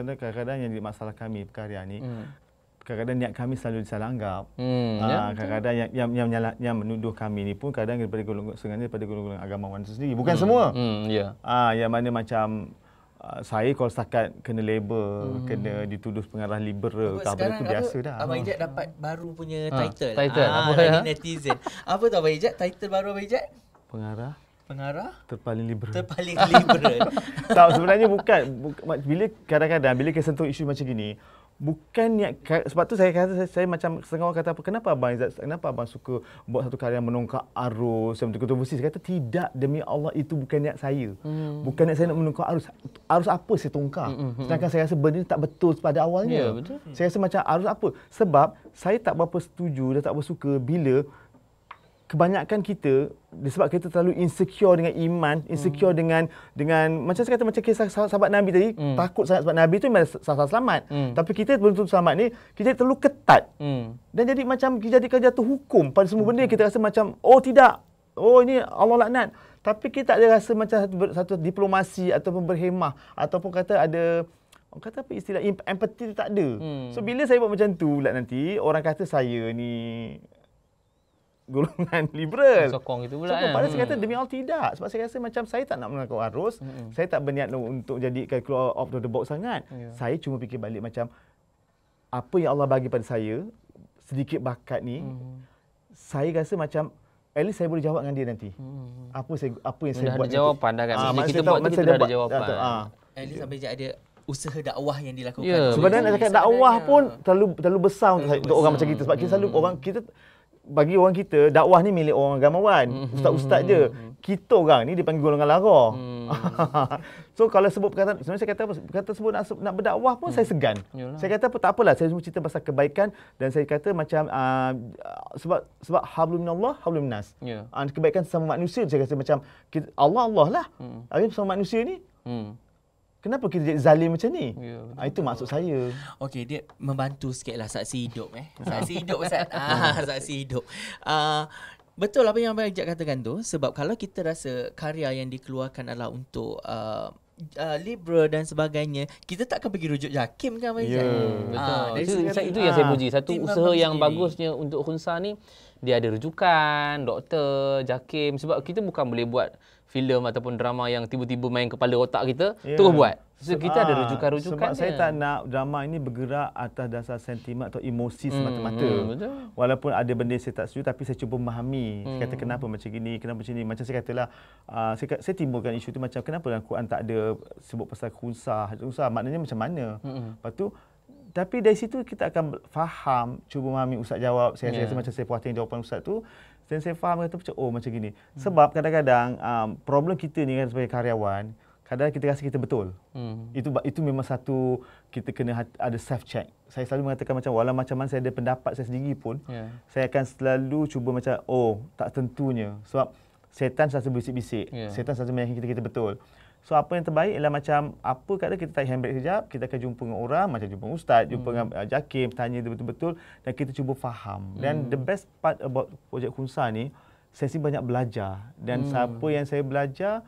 mereka. kadang yang masalah kami perkara ni hmm kadang-kadang niat kami selalu disalahanggap. Hmm, uh, ya, kadang yang yang yang, menyalah, yang menuduh kami ni pun kadang kadang daripada golongan sengaja daripada golongan agamawan sendiri. Bukan hmm, semua. Hmm, ya. Yeah. Ah, yang mana macam ah, saya kalau setakat kena label, hmm. kena dituduh pengarah liberal ke apa itu biasa dah. Abang ah. Ijat dapat baru punya title. Ha, title. Ah, apa ya? netizen. apa tu Abang Ijat? Title baru Abang Ijat? Pengarah. Pengarah? Terpaling liberal. Terpaling liberal. Tahu sebenarnya bukan. Bila kadang-kadang, bila kita sentuh isu macam gini, bukan niat sebab tu saya kata saya, saya macam setengah kata apa kenapa abang Izzat kenapa abang suka buat satu karya menungkah arus saya betul kontroversi saya kata tidak demi Allah itu bukan niat saya hmm. bukan niat saya nak menungkah arus arus apa saya tungkah hmm, hmm, hmm, sedangkan hmm. saya rasa benda ni tak betul pada awalnya ya, betul. saya rasa macam arus apa sebab saya tak berapa setuju dan tak bersuka bila kebanyakan kita disebab kita terlalu insecure dengan iman, insecure hmm. dengan dengan macam saya kata macam kisah sahabat Nabi tadi, hmm. takut sangat sebab Nabi tu memang sah-sah selamat. Hmm. Tapi kita belum tentu selamat ni, kita terlalu ketat. Hmm. Dan jadi macam kita jadi jatuh hukum pada semua hmm. benda kita rasa macam oh tidak. Oh ini Allah laknat. Tapi kita tak ada rasa macam satu, satu diplomasi ataupun berhemah ataupun kata ada Orang kata apa istilah empathy tu tak ada. Hmm. So bila saya buat macam tu pula nanti orang kata saya ni golongan liberal. Sokong itu pula. Sokong. Kan? Eh. Pada saya kata hmm. demi all tidak. Sebab saya rasa macam saya tak nak mengikut arus. Mm-hmm. Saya tak berniat untuk jadikan keluar out of the box sangat. Yeah. Saya cuma fikir balik macam apa yang Allah bagi pada saya sedikit bakat ni mm-hmm. saya rasa macam at least saya boleh jawab dengan dia nanti. Mm-hmm. Apa saya apa yang Mereka saya ada buat. Ada jawapan dah kan. Ha, kita buat tadi kita dah ada jawapan. Tak, ah, ha. Ah. At least sampai dia ada usaha dakwah yang dilakukan. Yeah, sebenarnya nak cakap dakwah pun terlalu terlalu besar, untuk orang macam kita sebab kita selalu hmm. orang kita bagi orang kita dakwah ni milik orang agamawan hmm. ustaz-ustaz je hmm. hmm. kita orang ni dipanggil golongan lara mm. so kalau sebut perkataan sebenarnya saya kata apa kata sebut nak nak berdakwah pun mm. saya segan Yalah. saya kata apa tak apalah saya cuma cerita pasal kebaikan dan saya kata macam uh, sebab sebab hablum minallah hablum minnas yeah. Ya. uh, kebaikan sama manusia saya kata macam Allah Allah lah mm. Habis sesama manusia ni kenapa kita jadi zalim macam ni? Yeah, ah, itu maksud saya. Okey, dia membantu sikitlah saksi hidup eh. Saksi hidup Ustaz. Ah, saksi hidup. Ah, betul apa yang Abang Ajak katakan tu sebab kalau kita rasa karya yang dikeluarkan adalah untuk uh, ah, Uh, ah, libra dan sebagainya kita tak akan pergi rujuk jakim kan macam yeah. Ya, betul ha, so, itu yang ha, saya puji satu usaha yang sendiri. bagusnya untuk khunsa ni dia ada rujukan doktor jakim sebab kita bukan boleh buat filem ataupun drama yang tiba-tiba main kepala otak kita yeah. terus buat. So kita ada ah, rujukan-rujukan sebab saya tak nak drama ini bergerak atas dasar sentimen atau emosi hmm, semata-mata. Mm, mm, Walaupun ada benda saya tak setuju tapi saya cuba memahami. Mm. Saya kata hmm. kenapa macam ini, kenapa macam ini. Macam saya katalah uh, saya, saya timbulkan isu itu macam kenapa dalam Quran tak ada sebut pasal khusah. Khusah maknanya macam mana? Mm-hmm. Lepas tu tapi dari situ kita akan faham, cuba memahami ustaz jawab. Saya yeah. rasa ya. macam saya puas hati jawapan ustaz tu saya faham kata macam oh macam gini. Hmm. Sebab kadang-kadang um, problem kita ni kan sebagai karyawan, kadang-kadang kita rasa kita betul. Hmm. Itu itu memang satu kita kena ada self check. Saya selalu mengatakan macam walau macam mana saya ada pendapat saya sendiri pun, yeah. saya akan selalu cuba macam oh tak tentunya sebab setan selalu bisik-bisik. Yeah. Setan selalu meyakinkan kita kita betul. So apa yang terbaik ialah macam apa kata kita tak handbrake sekejap, kita akan jumpa dengan orang macam jumpa ustaz, jumpa hmm. dengan uh, jakim, tanya dia betul-betul dan kita cuba faham. Dan hmm. the best part about projek Kunsa ni, saya sih banyak belajar dan hmm. siapa yang saya belajar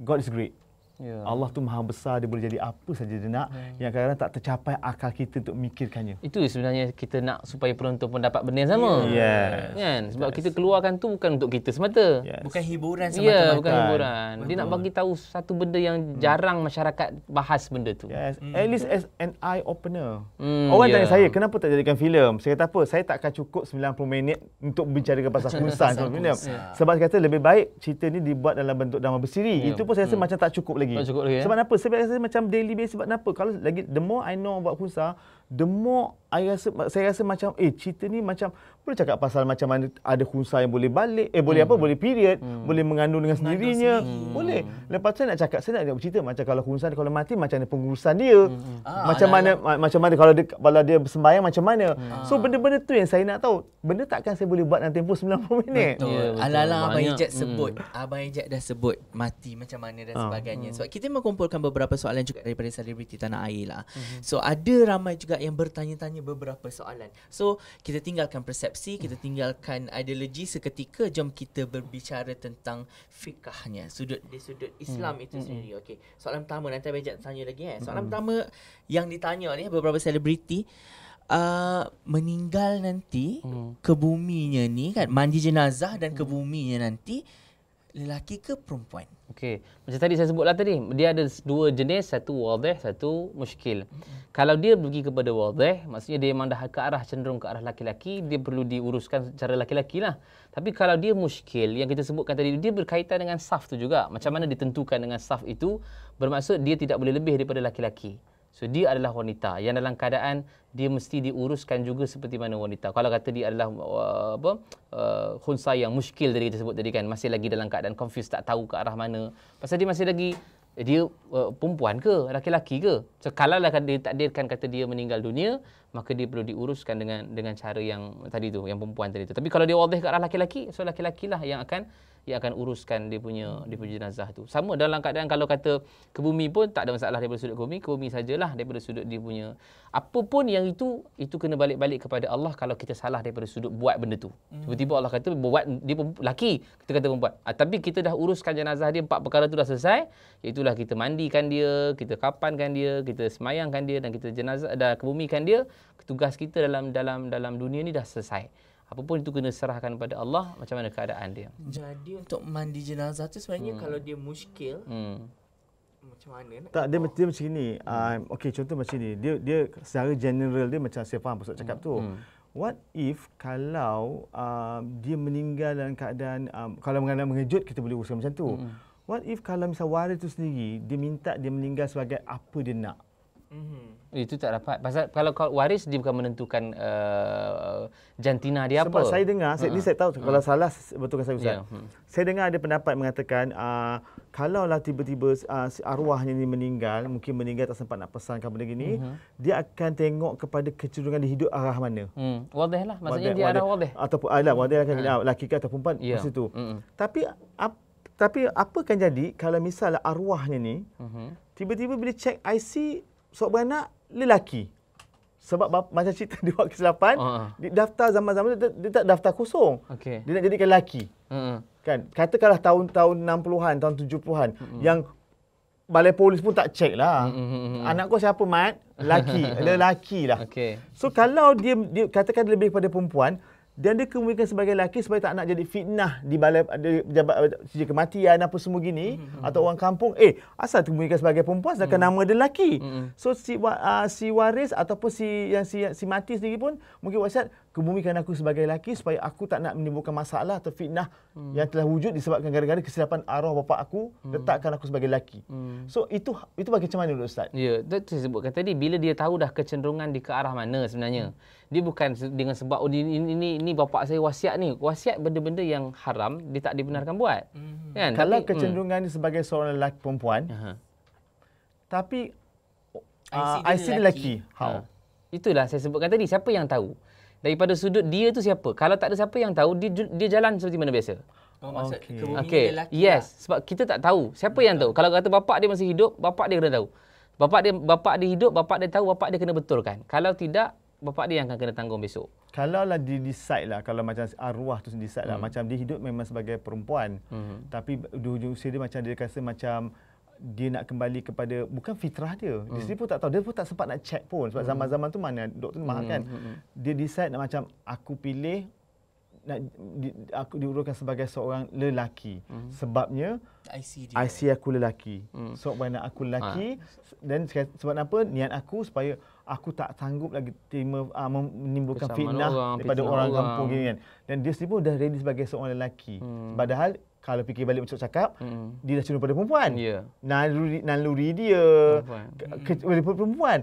God is great. Ya. Allah tu maha besar, dia boleh jadi apa saja dia nak hmm. yang kadang-kadang tak tercapai akal kita untuk mikirkannya. Itu sebenarnya kita nak supaya penonton pun dapat benda yang sama. Yes. Kan? Sebab yes. kita keluarkan tu bukan untuk kita semata. Yes. Bukan hiburan semata. Ya, bukan hiburan. Dia nak bagi tahu satu benda yang hmm. jarang masyarakat bahas benda tu. Yes. Hmm. At least as an eye opener. Hmm, Orang yeah. tanya ya. saya, kenapa tak jadikan filem? Saya kata apa? Saya takkan cukup 90 minit untuk bincangkan pasal kunsan. Sebab saya kata lebih baik cerita ni dibuat dalam bentuk drama bersiri. Yeah. Itu pun saya rasa hmm. macam tak cukup lagi lagi. Tak cukup lagi. Sebab eh? apa? Sebab saya macam daily basis sebab apa? Kalau lagi the more I know about Khunsa, the more I rasa, saya rasa macam, eh cerita ni macam, boleh cakap pasal macam mana ada khunsa yang boleh balik, eh boleh hmm. apa, boleh period, hmm. boleh mengandung dengan sendirinya, hmm. boleh. Lepas tu saya nak cakap, saya nak cerita macam kalau khunsa kalau mati, macam mana pengurusan dia, hmm. hmm. Ah, macam ah, mana, ma- macam mana kalau dia, kalau dia bersembahyang macam mana. Hmm. So benda-benda tu yang saya nak tahu, benda takkan saya boleh buat dalam tempoh 90 minit. Betul. Yeah, betul. Alang-alang Abang Ejad hmm. sebut, hmm. Abang Ejad dah sebut mati macam mana dan ah. sebagainya. Hmm. Sebab kita mengumpulkan beberapa soalan juga daripada selebriti tanah air lah. Hmm. So ada ramai juga yang bertanya-tanya beberapa soalan. So, kita tinggalkan persepsi, kita tinggalkan ideologi seketika jom kita berbicara tentang fikahnya, sudut di sudut Islam hmm. itu hmm, hmm. sendiri. Okey. Soalan pertama nanti Bejat tanya lagi eh. Hmm, soalan hmm. pertama yang ditanya ni, beberapa selebriti uh, meninggal nanti hmm. ke buminya ni kan, mandi jenazah dan ke buminya nanti lelaki ke perempuan? Okey, macam tadi saya sebutlah tadi, dia ada dua jenis, satu wadih, satu muskil. Mm-hmm. Kalau dia pergi kepada wadih, maksudnya dia memang dah ke arah cenderung ke arah laki-laki, dia perlu diuruskan secara laki-laki lah. Tapi kalau dia muskil, yang kita sebutkan tadi, dia berkaitan dengan saf tu juga. Macam mana ditentukan dengan saf itu, bermaksud dia tidak boleh lebih daripada laki-laki. So dia adalah wanita yang dalam keadaan dia mesti diuruskan juga seperti mana wanita. Kalau kata dia adalah uh, apa uh, khunsa yang muskil tadi kita sebut tadi kan masih lagi dalam keadaan confused tak tahu ke arah mana. Pasal dia masih lagi dia uh, perempuan ke laki-laki ke? So kalau lah kan dia takdirkan kata dia meninggal dunia, maka dia perlu diuruskan dengan dengan cara yang tadi tu, yang perempuan tadi tu. Tapi kalau dia wadih ke arah laki-laki, so laki-lakilah yang akan yang akan uruskan dia punya dia punya jenazah tu. Sama dalam keadaan kalau kata ke bumi pun tak ada masalah daripada sudut ke bumi, ke bumi sajalah daripada sudut dia punya. Apa pun yang itu itu kena balik-balik kepada Allah kalau kita salah daripada sudut buat benda tu. Hmm. Tiba-tiba Allah kata buat dia pun laki, kita kata perempuan. Ah, tapi kita dah uruskan jenazah dia empat perkara tu dah selesai, Itulah lah kita mandikan dia, kita kapankan dia, kita semayangkan dia dan kita jenazah dah kebumikan dia, tugas kita dalam dalam dalam dunia ni dah selesai apa pun itu kena serahkan kepada Allah macam mana keadaan dia jadi untuk mandi jenazah tu sebenarnya hmm. kalau dia muskil hmm macam mana nak tak dia, dia macam ni um, ah, okey contoh macam ni dia dia secara general dia macam saya faham maksud cakap hmm. tu hmm. what if kalau um, dia meninggal dalam keadaan um, kalau mengenai mengejut kita boleh usah macam tu hmm. what if kalau misalnya waris tu sendiri dia minta dia meninggal sebagai apa dia nak Mm-hmm. Itu tak dapat. Pasal kalau waris dia bukan menentukan uh, jantina dia Sebab apa. Sebab saya dengar, uh-huh. ini ha. saya tahu kalau uh-huh. salah betulkan saya Ustaz. Yeah. Hmm. uh Saya dengar ada pendapat mengatakan uh, kalaulah tiba-tiba uh, si arwahnya ini meninggal, mungkin meninggal tak sempat nak pesan benda gini, uh-huh. Mm-hmm. dia akan tengok kepada kecenderungan di hidup arah mana. Hmm. Wadih lah. Maksudnya wadih, dia arah wadih. Ataupun alam. Ah, wadih akan lah uh-huh. Hmm. Ah, lelaki ke atau perempuan. Yeah. Ya. Hmm. Uh-huh. Tapi ap, tapi apa akan jadi kalau misalnya arwahnya ni uh-huh. tiba-tiba bila cek IC sebab beranak lelaki. Sebab bap, macam cerita di waktu 8 uh-huh. di daftar zaman-zaman dia, dia tak daftar kosong. Okay. Dia nak jadikan lelaki. Uh-huh. Kan? Katakanlah tahun-tahun 60-an, tahun 70-an uh-huh. Hmm, hmm. yang balai polis pun tak cek lah. Uh-huh. Anak kau siapa, Mat? Lelaki. lelaki lah. Okay. So kalau dia, dia katakan lebih kepada perempuan, dan dia kemungkinan sebagai lelaki supaya tak nak jadi fitnah di balai di jabat sijil kematian apa semua gini mm-hmm. atau orang kampung eh asal kemungkinan sebagai perempuan sedangkan mm-hmm. nama dia lelaki mm-hmm. so si uh, si waris ataupun si yang si si mati sendiri pun mungkin wasiat kemungkinan aku sebagai lelaki supaya aku tak nak menimbulkan masalah atau fitnah mm-hmm. yang telah wujud disebabkan gara-gara kesilapan arwah bapa aku mm-hmm. aku sebagai lelaki mm-hmm. so itu itu bagi macam mana dulu ustaz ya yeah, tu disebutkan tadi bila dia tahu dah kecenderungan di ke arah mana sebenarnya mm-hmm dia bukan dengan sebab oh, ini, ini ini bapak saya wasiat ni wasiat benda-benda yang haram dia tak dibenarkan buat hmm. kan kalau tapi, hmm. kecenderungan hmm. sebagai seorang lelaki perempuan uh-huh. tapi uh, IC lelaki. lelaki how ha. itulah saya sebutkan tadi siapa yang tahu daripada sudut dia tu siapa kalau tak ada siapa yang tahu dia dia jalan seperti mana biasa Oh, okay. okay. Lah. Yes, lah. sebab kita tak tahu siapa yang tahu. Kalau kata bapak dia masih hidup, bapak dia kena tahu. Bapak dia bapak dia hidup, bapak dia tahu, bapak dia kena betulkan. Kalau tidak, bapak dia yang akan kena tanggung besok. Kalau lah di decide lah, kalau macam arwah tu decide lah, hmm. macam dia hidup memang sebagai perempuan. Hmm. Tapi di hujung usia dia macam dia rasa macam dia nak kembali kepada bukan fitrah dia. Hmm. Dia sendiri pun tak tahu. Dia pun tak sempat nak check pun. Sebab hmm. zaman-zaman tu mana doktor mahal hmm. kan. Hmm, dia decide nak macam aku pilih nak di, aku diurutkan sebagai seorang lelaki. Hmm. Sebabnya see. dia. see aku lelaki. Hmm. So when aku ha. lelaki ha. dan sebab apa niat aku supaya aku tak sanggup lagi terima uh, menimbulkan Kesaman fitnah orang, daripada orang kampung gini kan. Dan dia sendiri pun dah ready sebagai seorang lelaki. Hmm. Padahal kalau fikir balik macam cakap, hmm. dia dah cenderung pada perempuan. Yeah. Naluri, naluri dia, perempuan. Ke, ke, perempuan.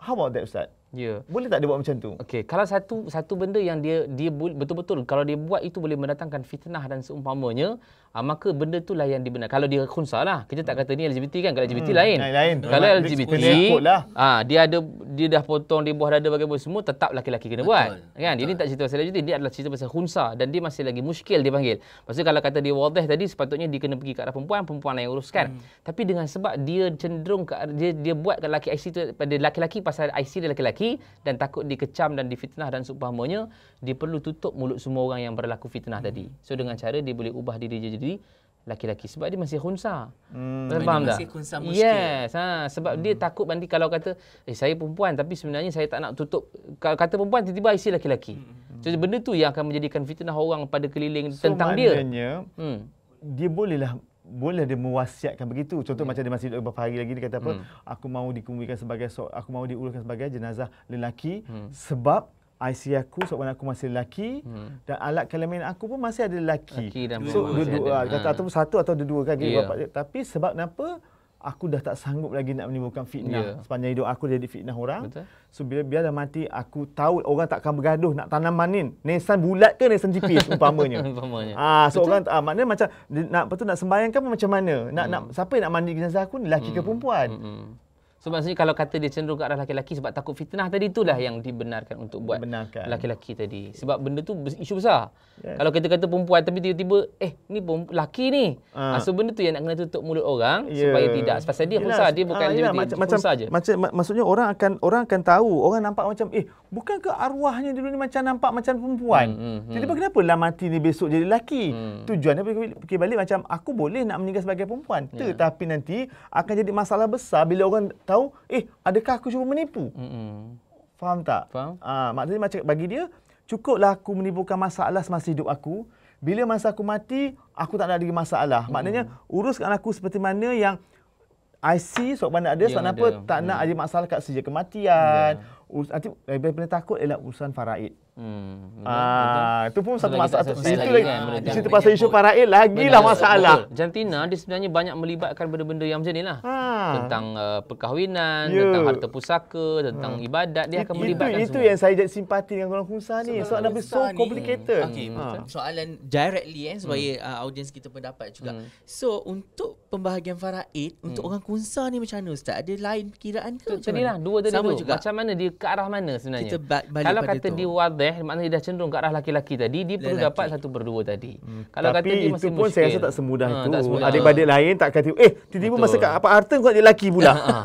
How about that Ustaz? Ya. Boleh tak dia buat macam tu? Okey, kalau satu satu benda yang dia dia betul-betul kalau dia buat itu boleh mendatangkan fitnah dan seumpamanya, Ha, maka benda tu lah yang dibenarkan. Kalau dia khunsa lah. Kita tak hmm. kata ni LGBT kan. Kalau LGBT hmm, lain. lain. Kalau Memang LGBT, lah. ha, dia ada dia dah potong, di buah dada bagaimana semua, tetap laki-laki kena betul, buat. Kan? Betul. Ini tak cerita pasal LGBT. Dia adalah cerita pasal khunsa. Dan dia masih lagi muskil dia panggil. Maksudnya kalau kata dia wadih tadi, sepatutnya dia kena pergi ke arah perempuan, perempuan lah yang uruskan. Hmm. Tapi dengan sebab dia cenderung, ke, dia, dia buat ke laki IC tu, pada laki-laki pasal IC dia laki-laki, dan takut dikecam dan difitnah dan seumpamanya, dia perlu tutup mulut semua orang yang berlaku fitnah hmm. tadi. So dengan cara dia boleh ubah diri dia jadi jadi laki-laki sebab dia masih khunsa. Hmm. dia faham tak? khunsa muskil. Yes, ha, sebab hmm. dia takut nanti kalau kata eh saya perempuan tapi sebenarnya saya tak nak tutup Kalau kata perempuan tiba-tiba isi laki-laki. Hmm, hmm, hmm. Jadi hmm. so, benda tu yang akan menjadikan fitnah orang pada keliling so, tentang maknanya, dia. Hmm. Dia bolehlah boleh dia mewasiatkan begitu. Contoh yeah. macam dia masih hidup beberapa hari lagi dia kata apa? Hmm. Aku mahu dikuburkan sebagai aku mahu diuruskan sebagai jenazah lelaki hmm. sebab IC aku sebab so aku masih lelaki hmm. dan alat kelamin aku pun masih ada lelaki. Laki so dua, ada. Ha. Ah, hmm. atau satu atau dua kan yeah. bapak dia. Ya. Tapi sebab kenapa aku dah tak sanggup lagi nak menimbulkan fitnah. Yeah. Sepanjang hidup aku jadi fitnah orang. Betul. So bila biar dah mati aku tahu orang takkan bergaduh nak tanam manin. Nesan bulat ke nisan GPS umpamanya. umpamanya. Ah ha, so Betul. orang ah, maknanya macam nak apa tu nak sembahyangkan macam mana? Nak hmm. nak siapa yang nak mandi jenazah aku ni lelaki hmm. ke perempuan? Hmm. Sebab sebenarnya kalau kata dia cenderung ke arah laki-laki sebab takut fitnah tadi itulah yang dibenarkan untuk buat dibenarkan. laki-laki tadi. Sebab benda tu isu besar. Yes. Kalau kita kata perempuan tapi tiba-tiba eh ni laki ni. Ha. so benda tu yang nak kena tutup mulut orang yeah. supaya tidak. Sebab dia pun sah, dia bukan ha, ah, yeah. macam, macam, saja. Macam maksudnya orang akan orang akan tahu, orang nampak macam eh bukan ke arwahnya dulu ni macam nampak macam perempuan. Hmm, hmm, hmm. Tiba-tiba kenapa lah mati ni besok jadi laki? Hmm. Tujuannya pergi balik macam aku boleh nak meninggal sebagai perempuan. Yeah. Tetapi nanti akan jadi masalah besar bila orang tahu, eh, adakah aku cuba menipu? Mm-hmm. Faham tak? Faham. Ha, maksudnya macam bagi dia, cukuplah aku menipukan masalah semasa hidup aku. Bila masa aku mati, aku tak ada lagi masalah. Mm-hmm. Maknanya, uruskan aku seperti mana yang I see sebab mana ada, sebab ya, apa tak mm. nak ada masalah kat sejak kematian. Yeah. Urus, nanti, lebih paling takut ialah urusan faraid. Hmm. Ah, uh, itu pun satu masalah. Itu lagi, lagi kan, situ pasal isu faraid lagilah masalah. Jantina dia sebenarnya banyak melibatkan benda-benda yang macam nilah. Ha. Ah. Tentang uh, perkahwinan, yeah. tentang harta pusaka, tentang ha. ibadat dia It, akan melibatkan itu, semua. Itu yang saya jadi simpati dengan orang khusus ni. Soalan lebih so complicated. Hmm. Okay, ha. Soalan directly eh supaya hmm. uh, audience kita dapat juga. Hmm. So untuk pembahagian faraid untuk hmm. orang khusus ni macam mana ustaz? Ada lain kiraan ke? Tu, macam tadi lah dua tadi tu. Macam mana dia ke arah mana sebenarnya? Kalau kata di muteh maknanya dia dah cenderung ke arah laki-laki tadi dia perlu lelaki. dapat satu berdua tadi. Hmm. Kalau Tapi kata itu pun muskil. saya rasa tak semudah ha, itu. Adik-adik lain tak kata eh tiba-tiba masa kat apa harta kau nak jadi laki pula. Ha, ha.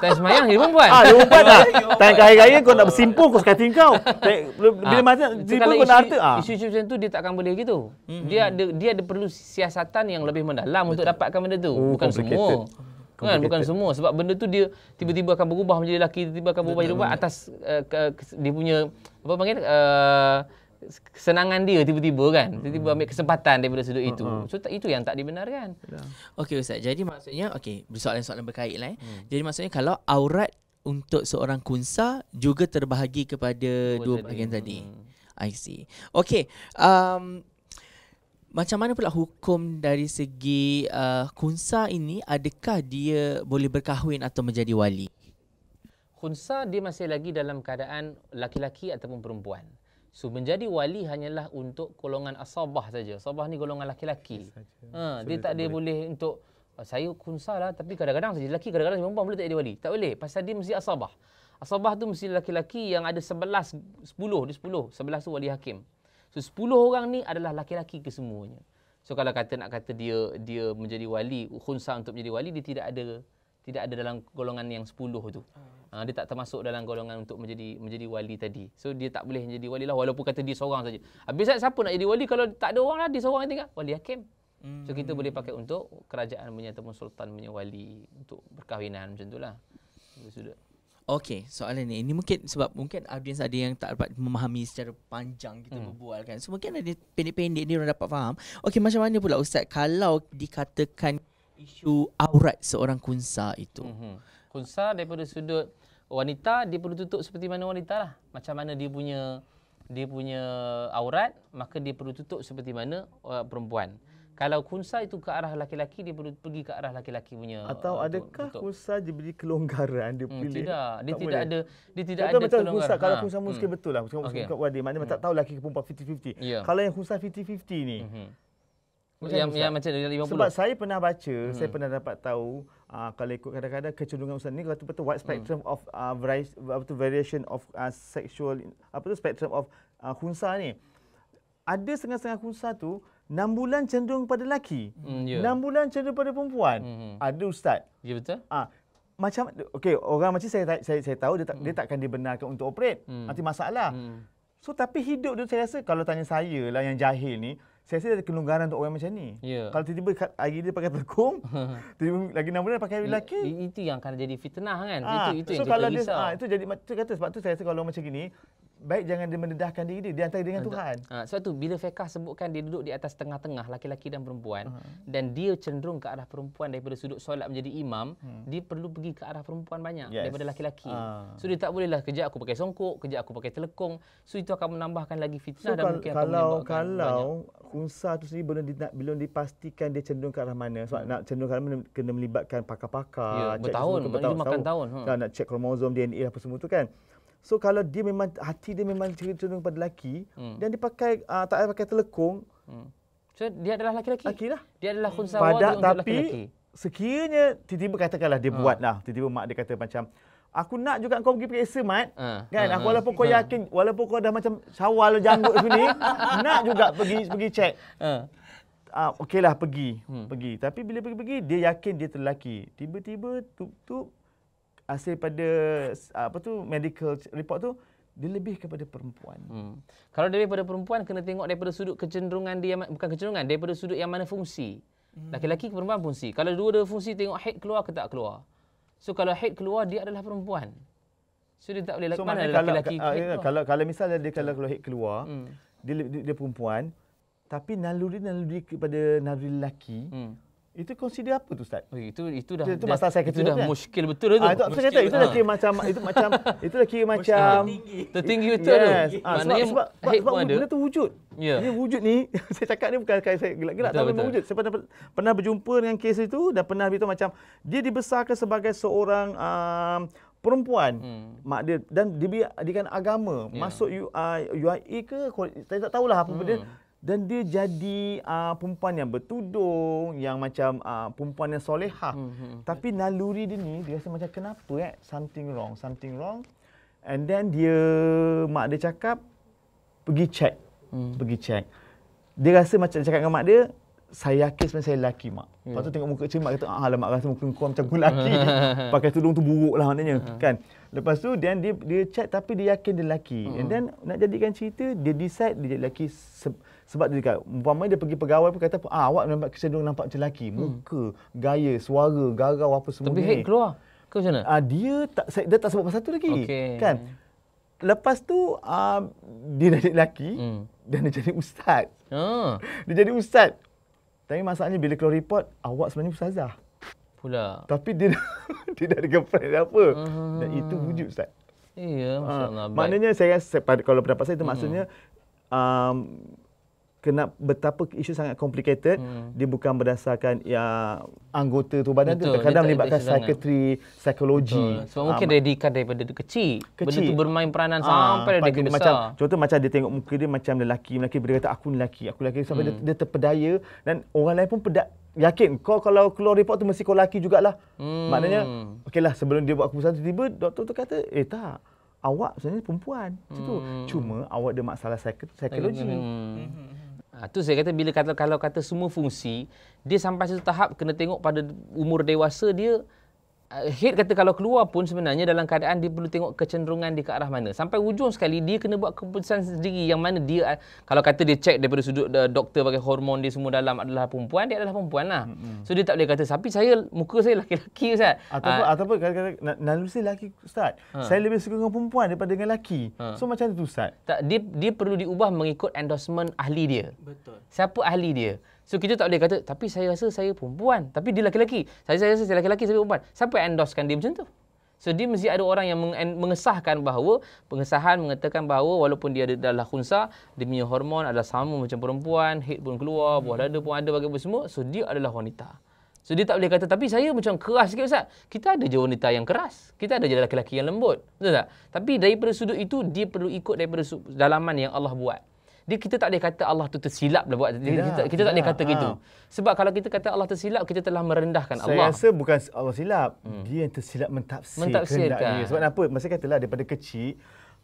Tak semayang dia pun buat. Ah, dia buat dah. Tak kaya raya kau nak bersimpul kau sekali kau. Ha. Bila masa tiba pun kau nak harta ah. Isu-isu macam tu dia takkan boleh gitu. Hmm, dia hmm. dia ada perlu siasatan yang lebih mendalam untuk dapatkan benda tu. Oh, Bukan semua. Kan? Bukan semua. Sebab benda tu dia tiba-tiba akan berubah menjadi lelaki, tiba-tiba akan berubah jadi perempuan atas uh, dia punya apa panggil uh, kesenangan dia tiba-tiba kan. Tiba-tiba hmm. ambil kesempatan daripada sudut itu. Hmm, hmm. So itu yang tak dibenarkan. Ya. Okey ustaz. Jadi maksudnya okey, soalan-soalan berkaitan lah, eh. Hmm. Jadi maksudnya kalau aurat untuk seorang kunsa juga terbahagi kepada oh, dua bahagian tadi. Hmm. I see. Okay. um, macam mana pula hukum dari segi uh, khunsa ini adakah dia boleh berkahwin atau menjadi wali? Kunsa dia masih lagi dalam keadaan laki-laki ataupun perempuan. So menjadi wali hanyalah untuk golongan asabah saja. Asabah ni golongan laki-laki. Ha, dia, tak, tak dia boleh untuk uh, saya kunsa lah tapi kadang-kadang saja laki, kadang-kadang perempuan boleh tak jadi wali. Tak boleh pasal dia mesti asabah. Asabah tu mesti laki-laki yang ada 11 10 di 10. 11 tu wali hakim. So sepuluh orang ni adalah laki-laki kesemuanya. So kalau kata nak kata dia dia menjadi wali, khunsa untuk menjadi wali dia tidak ada tidak ada dalam golongan yang sepuluh tu. Ha, dia tak termasuk dalam golongan untuk menjadi menjadi wali tadi. So dia tak boleh menjadi wali lah walaupun kata dia seorang saja. Habis siapa nak jadi wali kalau tak ada orang lah dia seorang yang tinggal? Wali Hakim. So kita boleh pakai untuk kerajaan punya ataupun sultan punya wali untuk perkahwinan macam tu lah. Sudah. Okay, soalan ni. Ini mungkin sebab mungkin audience ada yang tak dapat memahami secara panjang kita hmm. berbual kan. So mungkin ada pendek-pendek ni orang dapat faham. Okay, macam mana pula Ustaz kalau dikatakan isu aurat seorang kunsa itu? Hmm. Kunsa daripada sudut wanita, dia perlu tutup seperti mana wanita lah. Macam mana dia punya dia punya aurat, maka dia perlu tutup seperti mana uh, perempuan kalau kunsa itu ke arah laki-laki dia perlu pergi ke arah laki-laki punya atau uh, adakah betul. kunsa diberi kelonggaran dia hmm, pilih tidak dia tak tidak boleh. ada dia tidak Contoh ada macam kelonggaran kunsa, ha. kalau kunsa muslim hmm. betul lah macam okay. kat wadi maknanya hmm. tak tahu laki ke perempuan 50-50 yeah. kalau yang kunsa 50-50 ni hmm. yang, yang, yang macam 50 sebab saya pernah baca hmm. saya pernah dapat tahu Uh, kalau ikut kadang-kadang kecenderungan ustaz ni kalau tu betul wide hmm. spectrum hmm. of uh, variety, apa variation of uh, sexual apa tu spectrum of uh, khunsa ni ada setengah-setengah khunsa tu 6 bulan cenderung pada lelaki. Mm, yeah. Ya. 6 bulan cenderung pada perempuan. Mm-hmm. Ada ustaz. Ya yeah, betul. Ah macam okey orang macam saya saya saya tahu dia tak mm. dia hmm. takkan dibenarkan untuk operate. Mm. Nanti masalah. Mm. So tapi hidup dia saya rasa kalau tanya saya lah yang jahil ni saya rasa ada kelonggaran untuk orang macam ni. Yeah. Kalau tiba-tiba hari dia pakai tekung, tiba lagi 6 bulan pakai lelaki. itu yang akan jadi fitnah kan? Ha. itu itu so, yang kalau kita dia, Ha, itu jadi, itu kata sebab tu saya rasa kalau macam ni baik jangan dia mendedahkan diri dia, dia antara dengan Tuhan. Ha, sebab tu bila Fekah sebutkan dia duduk di atas tengah-tengah laki-laki dan perempuan uh-huh. dan dia cenderung ke arah perempuan daripada sudut solat menjadi imam, hmm. dia perlu pergi ke arah perempuan banyak yes. daripada laki-laki. Uh. So dia tak bolehlah kerja aku pakai songkok, kerja aku pakai telekung. So itu akan menambahkan lagi fitnah so, dan kal- mungkin kalau, akan kalau kalau kunsa tu sendiri belum, di, belum dipastikan dia cenderung ke arah mana sebab hmm. nak cenderung ke arah mana kena melibatkan pakar-pakar. Ya, bertahun, bertahun, bertahun, bertahun, bertahun, bertahun, bertahun, bertahun, bertahun, bertahun, bertahun, bertahun, bertahun, So kalau dia memang hati dia memang cenderung pada lelaki hmm. dan dia pakai uh, ah, tak payah pakai telekung. Hmm. So dia adalah lelaki-lelaki. Laki lah. Dia adalah khunsa hmm. wanita tapi laki-laki. sekiranya tiba-tiba katakanlah dia hmm. buat lah. Tiba-tiba mak dia kata macam Aku nak juga kau pergi periksa mat. Uh, kan? Uh, aku hmm. walaupun kau hmm. yakin, walaupun kau dah macam syawal janggut sini, nak juga pergi pergi check. Ah, uh. okeylah pergi, hmm. pergi. Tapi bila pergi-pergi dia yakin dia terlaki. Tiba-tiba tup tup hasil pada apa tu medical report tu dia lebih kepada perempuan. Hmm. Kalau lebih kepada perempuan kena tengok daripada sudut kecenderungan dia bukan kecenderungan daripada sudut yang mana fungsi. Hmm. Laki-laki ke perempuan fungsi. Kalau dua dua fungsi tengok head keluar ke tak keluar. So kalau head keluar dia adalah perempuan. So dia tak boleh so, mana kalau, laki-laki. Uh, yeah, ya, kalau kalau misalnya dia kalau keluar haid keluar hmm. dia, dia, dia perempuan tapi naluri-naluri kepada naluri lelaki hmm itu consider apa tu ustaz? Oh, itu itu dah itu masalah saya kata itu dah kan? muskil betul tu. Ah, itu saya kata itu dah kira macam itu macam itu dah kira macam tertinggi betul yes. tu. Ah, Maknanya sebab sebab, sebab benda ada. tu wujud. Yeah. wujud ni saya cakap ni bukan kayak saya gelak-gelak tapi memang wujud. Saya pernah pernah berjumpa dengan kes itu dan pernah begitu macam dia dibesarkan sebagai seorang um, perempuan hmm. mak dia dan diberikan agama yeah. masuk UI, UIE ke saya tak tahulah apa hmm. benda dan dia jadi uh, perempuan yang bertudung yang macam uh, perempuan yang soleha mm-hmm. tapi naluri dia ni dia rasa macam kenapa eh something wrong something wrong and then dia mak dia cakap pergi check mm. pergi check dia rasa macam cakap dengan mak dia saya yakin sebenarnya saya lelaki mak. Yeah. Lepas tu tengok muka cik mak kata, ah lah mak rasa muka kau macam gula lelaki. Pakai tudung tu buruk lah maknanya. uh Kan? Lepas tu then dia dia chat tapi dia yakin dia lelaki. uh And hmm. then nak jadikan cerita, dia decide dia jadi lelaki. Se- sebab dia kata umpama dia pergi pegawai pun kata ah awak nampak kesian nampak macam lelaki hmm. muka hmm. gaya suara garau apa semua tapi ni. hate keluar ke macam mana ah, dia tak dia tak sebut pasal tu lagi okay. kan lepas tu ah, dia jadi lelaki hmm. dan dia jadi ustaz ah. dia jadi ustaz tapi masalahnya bila keluar report awak sebenarnya ustazah pula tapi dia dia dah ada girlfriend apa hmm. dan ah. itu wujud ustaz Iya, ah, masya Uh, maknanya saya kalau pendapat saya itu mm-hmm. maksudnya hmm. um, Kena betapa isu sangat complicated hmm. dia bukan berdasarkan ya anggota tu badan Betul, tu kadang melibatkan psychiatry psikologi so mungkin um, dia dikad daripada kecil, kecil benda tu bermain peranan Aa, ah, sampai dia besar macam contoh macam dia tengok muka dia macam lelaki lelaki dia kata aku lelaki aku lelaki sampai hmm. dia, dia terpedaya dan orang lain pun pedak yakin kau kalau keluar report tu mesti kau lelaki jugalah hmm. maknanya okeylah sebelum dia buat keputusan tiba-tiba doktor tu kata eh tak awak sebenarnya perempuan hmm. cuma awak ada masalah psikologi Hmm. hmm. Ha, tu saya kata bila kata kalau kata semua fungsi dia sampai satu tahap kena tengok pada umur dewasa dia Eh, Hit kata kalau keluar pun sebenarnya dalam keadaan dia perlu tengok kecenderungan dia ke arah mana. Sampai hujung sekali dia kena buat keputusan sendiri yang mana dia eh, kalau kata dia check daripada sudut uh, doktor bagi hormon dia semua dalam adalah perempuan dia adalah perempuan lah. Mm-hmm. So dia tak boleh kata tapi saya muka saya lelaki-lelaki Ustaz. Ataupun, uh, ataupun kata-kata naluri lelaki Ustaz. Ha. Saya lebih suka dengan perempuan daripada dengan lelaki. Ha. So macam tu Ustaz. Tak, dia, dia perlu diubah mengikut endorsement ahli dia. Betul. Siapa ahli dia? So kita tak boleh kata tapi saya rasa saya perempuan tapi dia lelaki. Saya saya rasa saya lelaki saya perempuan. Siapa yang endorsekan dia macam tu? So dia mesti ada orang yang mengesahkan bahawa pengesahan mengatakan bahawa walaupun dia adalah khunsa, dia punya hormon adalah sama macam perempuan, head pun keluar, buah hmm. dada pun ada bagi semua, so dia adalah wanita. So dia tak boleh kata tapi saya macam keras sikit ustaz. Kita ada je wanita yang keras. Kita ada je lelaki-lelaki yang lembut. Betul tak? Tapi daripada sudut itu dia perlu ikut daripada dalaman yang Allah buat dia kita tak boleh kata Allah tu tersilap lah buat tidak, kita, kita tidak. tak boleh kata ha. gitu sebab kalau kita kata Allah tersilap kita telah merendahkan saya Allah saya rasa bukan Allah silap hmm. dia yang tersilap mentafsir mentafsirkan sebab apa masa katalah daripada kecil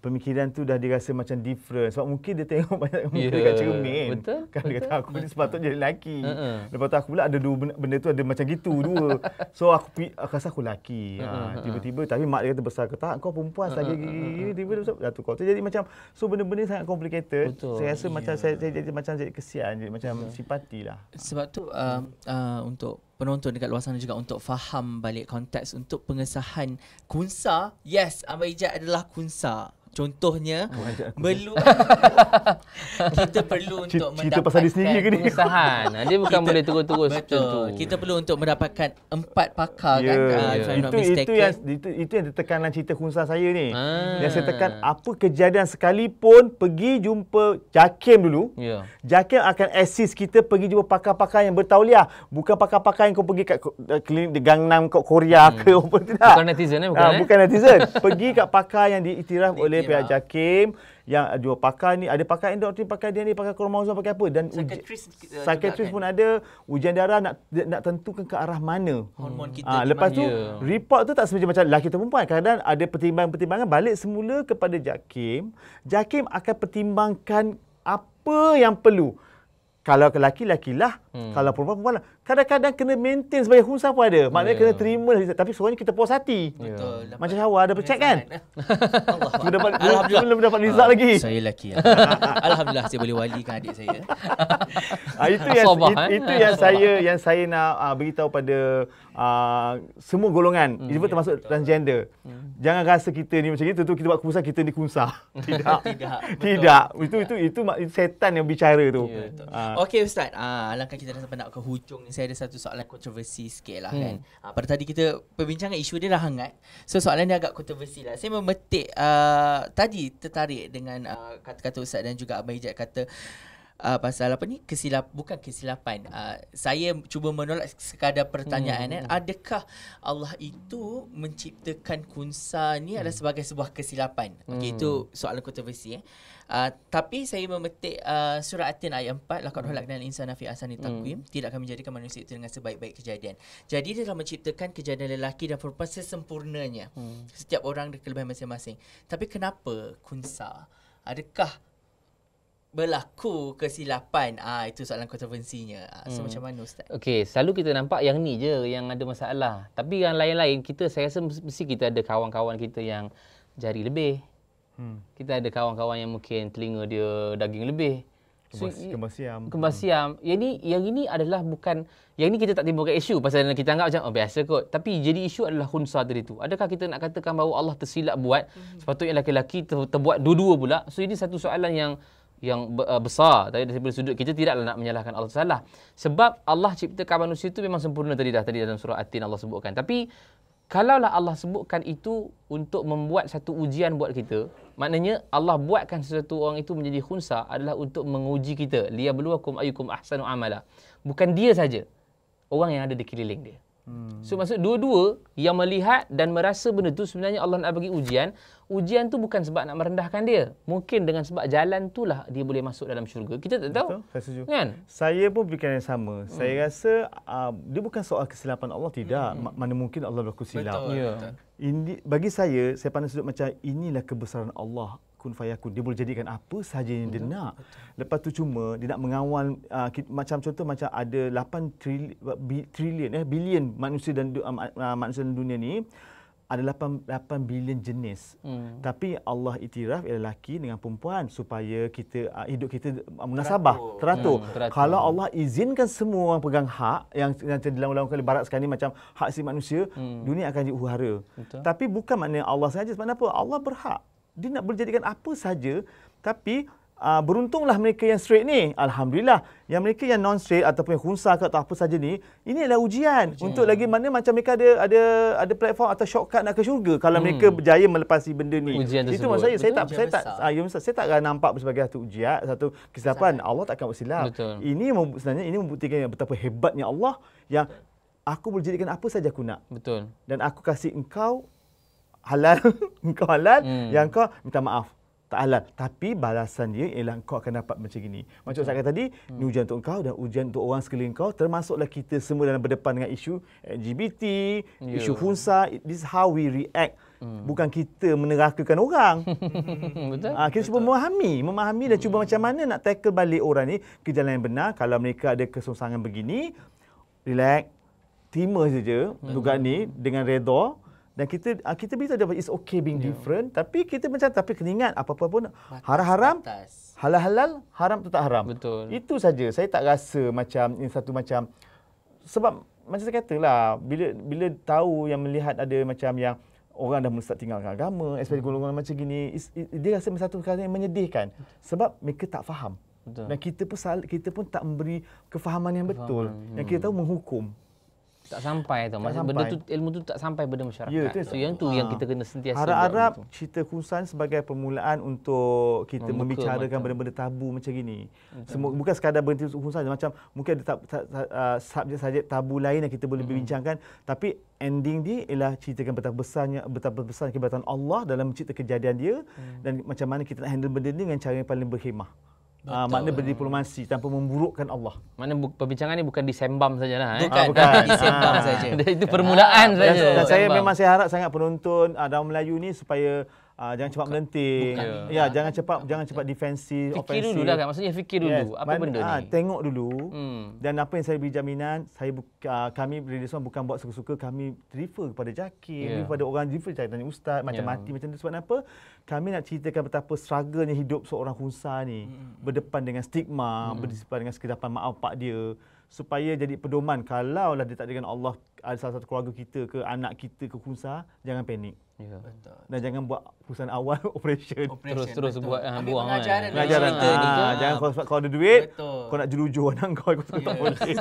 pemikiran tu dah dirasa macam different sebab mungkin dia tengok banyak muka yeah. dekat cermin betul kan betul. dia kata aku ni sepatutnya lelaki uh-uh. lepas tu aku pula ada dua benda tu ada macam gitu dua so aku, aku rasa aku lelaki uh-huh. ha, tiba-tiba tapi mak dia kata besar ke tak kau perempuan uh-huh. lagi tiba-tiba dah tu kau jadi macam so benda-benda sangat complicated betul. saya rasa yeah. macam ya. saya, saya jadi macam jadi kesian jadi macam yeah. simpati lah sebab tu uh, uh, untuk penonton dekat luar sana juga untuk faham balik konteks untuk pengesahan kunsa yes Amir Ijat adalah kunsa Contohnya perlu oh, kita perlu untuk cerita mendapatkan pasal diri sendiri ke ni? Usahan. Ah, dia bukan boleh terus-terus betul. Tentu. Kita perlu untuk mendapatkan empat pakar yeah. kan. Yeah. Itu, itu yang itu, itu yang tekanan cerita khunsa saya ni. Ah. Yang saya tekan apa kejadian sekalipun pergi jumpa Jakim dulu. Yeah. Jakim akan assist kita pergi jumpa pakar-pakar yang bertauliah. Bukan pakar-pakar yang kau pergi kat klinik di Gangnam kat Korea hmm. ke Bukan netizen eh? Bukan, ah, eh? bukan netizen. pergi kat pakar yang diiktiraf oleh pihak lah. JAKIM yang dua pakar ni ada pakar endokrin pakar dia ni pakar kromosom pakai apa dan sakit uh, eh, kan? pun kan? ada ujian darah nak nak tentukan ke arah mana hormon kita ha, lepas tu dia. report tu tak semacam macam lelaki atau perempuan kadang kadang ada pertimbangan-pertimbangan balik semula kepada JAKIM JAKIM akan pertimbangkan apa yang perlu kalau lelaki lelakilah Hmm. Kalau perempuan-perempuan lah. Kadang-kadang kena maintain sebagai hunsa pun ada. Maknanya yeah. kena terima. Tapi seorangnya kita puas hati. Yeah. Macam Syahwar ada percek kan? Allah dapat, Alhamdulillah. Belum dapat result uh, lagi. Saya lelaki. Lah. Alhamdulillah saya boleh walikan adik saya. uh, itu yang, Sobah, it, eh? itu yang saya yang saya nak uh, beritahu pada uh, semua golongan. Hmm, even yeah, termasuk betul. transgender. Hmm. Jangan rasa kita ni macam ni. tu kita buat keputusan kita ni kunsa. Tidak. Tidak. Tidak. Itu, itu, itu, itu, setan yang bicara tu. Yeah, ya, uh, Okey Ustaz. Uh, alangkah kita dah sampai nak ke hujung ni Saya ada satu soalan kontroversi sikit lah hmm. kan ha, Pada tadi kita perbincangan isu dia dah hangat So soalan dia agak kontroversi lah Saya memetik uh, tadi tertarik dengan uh, kata-kata Ustaz dan juga Abang Hijat kata Uh, pasal apa ni kesilap bukan kesilapan uh, saya cuba menolak sekadar pertanyaan hmm. eh hmm. adakah Allah itu menciptakan kunsa ni hmm. adalah sebagai sebuah kesilapan okey hmm. itu soalan kontroversi eh Ah, tapi saya memetik uh, ah, surah At-Tin ayat 4 laqad hmm. khalaqna al-insana fi ahsani hmm. taqwim hmm. tidak akan menjadikan manusia itu dengan sebaik-baik kejadian. Jadi dia telah menciptakan kejadian lelaki dan perempuan sesempurnanya. Hmm. Setiap orang ada kelebihan masing-masing. Tapi kenapa kunsa? Adakah berlaku kesilapan ah itu soalan kontroversinya ah, so hmm. macam mana ustaz okey selalu kita nampak yang ni je yang ada masalah tapi yang lain-lain kita saya rasa mesti kita ada kawan-kawan kita yang jari lebih Hmm. Kita ada kawan-kawan yang mungkin telinga dia daging lebih. So, kembasiam. Kembasiam. Hmm. Yang ini, yang ini adalah bukan yang ini kita tak timbulkan isu pasal kita anggap macam oh, biasa kot. Tapi jadi isu adalah khunsa tadi tu. Adakah kita nak katakan bahawa Allah tersilap buat hmm. sepatutnya lelaki-lelaki ter, terbuat dua-dua pula. So ini satu soalan yang yang uh, besar Tapi dari sudut kita tidaklah nak menyalahkan Allah salah sebab Allah ciptakan manusia itu memang sempurna tadi dah tadi dalam surah Atin Allah sebutkan tapi kalaulah Allah sebutkan itu untuk membuat satu ujian buat kita maknanya Allah buatkan sesuatu orang itu menjadi khunsa adalah untuk menguji kita liyabluwakum ayyukum ahsanu amala bukan dia saja orang yang ada di keliling dia hmm. so maksud dua-dua yang melihat dan merasa benda tu sebenarnya Allah nak bagi ujian ujian tu bukan sebab nak merendahkan dia mungkin dengan sebab jalan itulah dia boleh masuk dalam syurga kita tak tahu saya setuju kan saya pun fikiran yang sama hmm. saya rasa uh, dia bukan soal kesilapan Allah tidak hmm. mana mungkin Allah berlaku silap Betul. Yeah. Betul. Ini, bagi saya, saya pandang sudut macam inilah kebesaran Allah kun fayakun. Dia boleh jadikan apa sahaja yang dia mhm, nak. Lepas tu cuma dia nak mengawal uh, macam contoh macam ada 8 trili, bi, trilion eh bilion manusia dan uh, manusia dunia ni ada 8, 8 bilion jenis. Hmm. Tapi Allah itiraf ialah lelaki dengan perempuan supaya kita uh, hidup kita munasabah, teratur. Teratur. Hmm, teratur. Kalau Allah izinkan semua orang pegang hak yang nanti dalam ulang kali barat sekarang macam hak si manusia, hmm. dunia akan jadi huhara. Betul. Tapi bukan makna Allah saja sebab apa? Allah berhak. Dia nak berjadikan apa saja tapi uh, beruntunglah mereka yang straight ni. Alhamdulillah. Yang mereka yang non-straight ataupun yang khunsa ke atau apa saja ni, ini adalah ujian. Macam untuk lagi mana macam mereka ada ada ada platform atau shortcut nak ke syurga kalau hmm. mereka berjaya melepasi benda ni. Ujian Itu maksud saya. Ah, ya, saya tak, saya tak, saya, tak, uh, saya tak, saya tak, saya nampak sebagai satu ujian, satu kesilapan. Allah takkan bersilap. Ini sebenarnya ini membuktikan betapa hebatnya Allah yang aku boleh jadikan apa saja aku nak. Betul. Dan aku kasih engkau halal, engkau halal hmm. yang kau minta maaf tak halal tapi balasan dia ialah kau akan dapat macam ini. macam saya kata tadi hmm. ni ujian untuk kau dan ujian untuk orang sekeliling kau termasuklah kita semua dalam berdepan dengan isu LGBT yeah. isu funsa this is how we react hmm. bukan kita menerakakan orang betul ha, kita betul. cuba memahami memahami dan hmm. cuba macam mana nak tackle balik orang ni ke jalan yang benar kalau mereka ada kesusahan begini relax terima saja juga ni dengan redha dan kita ah, kita beritahu dapat is okay being yeah. different tapi kita macam tapi kena ingat apa-apa pun haram-haram halal-halal haram tetap haram betul itu saja saya tak rasa macam ini satu macam sebab macam saya katalah bila bila tahu yang melihat ada macam yang orang dah mula tinggalkan agama especially hmm. golongan macam gini dia rasa satu perkara yang menyedihkan sebab mereka tak faham betul. dan kita pun kita pun tak memberi kefahaman yang betul kefahaman. yang kita hmm. tahu menghukum tak sampai tu masa benda tu ilmu tu tak sampai benda masyarakat ya, tu so, yang tu ha. yang kita kena sentiasa harap-harap cerita kunsan sebagai permulaan untuk kita Membuka membicarakan benda-benda tabu macam gini Semu- bukan sekadar berhenti kunsan macam mungkin ada tab- tab- tab- uh, subjek tabu lain yang kita boleh hmm. tapi ending dia ialah ceritakan betapa besarnya betapa besar kebesaran Allah dalam cerita kejadian dia hmm. dan macam mana kita nak handle benda ni dengan cara yang paling berhemah Ah, Betul. Uh, makna berdiplomasi tanpa memburukkan Allah. Makna perbincangan ini bukan disembam sajalah eh. Bukan, ah, ah bukan. disembam ah. saja. Itu permulaan saja. dan saya memang saya harap sangat penonton uh, dalam Melayu ni supaya Uh, jangan cepat melenting. Ya, yeah. jangan cepat jangan cepat defensif, offensif. Fikir dulu lah kan. Maksudnya fikir dulu. Yes. Apa Man, benda ah, ha, ni? tengok dulu. Hmm. Dan apa yang saya beri jaminan, saya buka, ah, kami Radio bukan buat suka-suka. Kami refer kepada Jakir, yeah. kepada orang refer saya tanya ustaz, macam yeah. mati macam tu. Sebab apa? Kami nak ceritakan betapa struggle hidup seorang khunsa ni. Hmm, hmm, hmm. Berdepan dengan stigma, hmm, hmm. berdepan dengan sekedapan maaf pak dia supaya jadi pedoman kalau lah dengan Allah ada salah satu keluarga kita ke anak kita ke kunsa jangan panik Ya. Dan jangan buat pusan awal operation. Terus-terus buat ha, buang kan. Pengajaran lah. kita. Ha, jangan kalau, kalau ada duit, betul. kau nak jelujur anak kau, ya. kau yeah. tak boleh.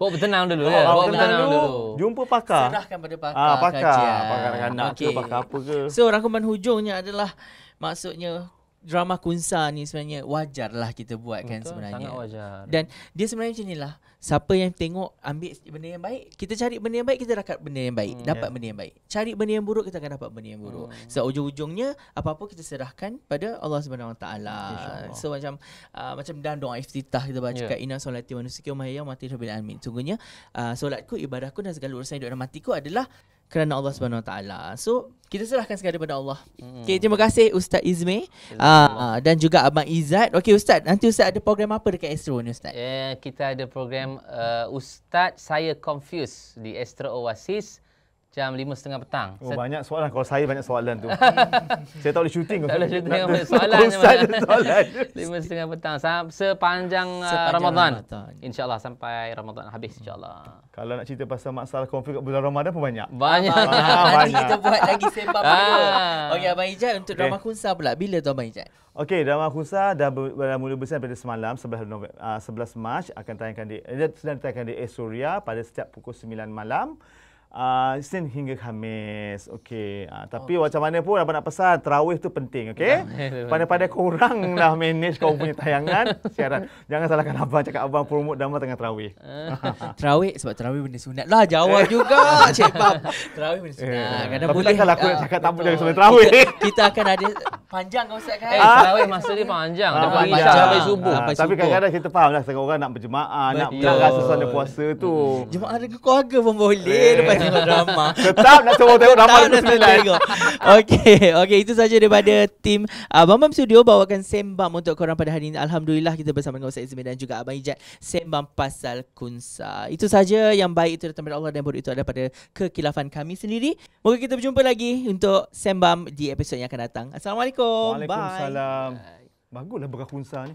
Bawa bertenang dulu. Bawa kan? bertenang, bertenang dulu, Jumpa pakar. Serahkan pada pakar. Ha, pakar. Kajian. Pakar anak okay. ke, pakar apa ke. So, rangkuman hujungnya adalah maksudnya drama kunsa ni sebenarnya wajarlah kita buat kan sebenarnya. Sangat wajar. Dan dia sebenarnya macam inilah. Siapa yang tengok ambil benda yang baik, kita cari benda yang baik kita dapat benda yang baik, hmm, dapat yeah. benda yang baik. Cari benda yang buruk kita akan dapat benda yang buruk. Hmm. So ujung-ujungnya apa-apa kita serahkan pada Allah Subhanahu Wa Taala. So macam uh, macam dalam doa iftitah kita baca yeah. inna solati manusia kiamah ya mati rabbil alamin. Sungguhnya uh, solatku, ibadahku dan segala urusan hidup dan matiku adalah kerana Allah Subhanahu taala. So kita serahkan sekali kepada Allah. Hmm. Okay, terima kasih Ustaz Izmi uh, dan juga Abang Izzat. Okey Ustaz, nanti Ustaz ada program apa dekat Astro ni Ustaz? Yeah, kita ada program uh, Ustaz Saya Confused di Astro Oasis jam 5.30 petang. Oh, banyak soalan. Kalau saya banyak soalan tu. saya tak boleh syuting. Tak boleh syuting. Nak, soalan. soalan. 5.30 petang. Sepanjang, uh, sepanjang Ramadan. InsyaAllah sampai Ramadan habis. InsyaAllah. Kalau nak cerita pasal masalah konflik bulan Ramadan pun banyak. Banyak. Ah, banyak. Kita buat lagi sembah ah. Okey, Abang Ijat untuk okay. drama Kunsa pula. Bila tu Abang Ijat? Okey, drama Kunsa dah, ber- dah mula bersiap pada semalam 11, November, uh, 11 Mac akan tayangkan di, sedang tayangkan di Esoria pada setiap pukul 9 malam uh, ah, Isnin hingga Khamis. okay. Uh, ah, tapi oh, macam mana pun apa nak pesan tarawih tu penting, okay. Ya, Pada-pada kurang lah manage kau punya tayangan siaran. Jangan salahkan abang cakap abang promote drama tengah tarawih. tarawih sebab tarawih benda sunat lah jawab lah juga Cik Bab. Tarawih benda sunat. Eh, Kadang boleh. Tapi aku nak ah, cakap tak boleh sunat tarawih. Kita akan ada panjang kau set kan. Eh, tarawih masa dia panjang. Dah pagi sampai subuh. Tapi kadang-kadang kita fahamlah setengah orang nak berjemaah, nak rasa suasana puasa tu. Jemaah ada keluarga pun boleh. Eh. Lepas tengok drama. Tetap nak semua tengok drama tu sendiri. Okay, okay itu saja daripada tim uh, Bambam Studio bawakan sembang untuk korang pada hari ini. Alhamdulillah kita bersama dengan Ustaz Izmi dan juga Abang Ijat sembang pasal kunsa. Itu saja yang baik itu datang dari Allah dan buruk itu ada pada kekilafan kami sendiri. Moga kita berjumpa lagi untuk sembang di episod yang akan datang. Assalamualaikum. Waalaikumsalam. Bye. Baguslah berkah kunsa ni.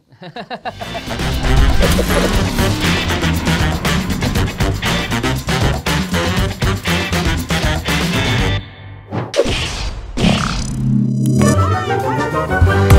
Thank you.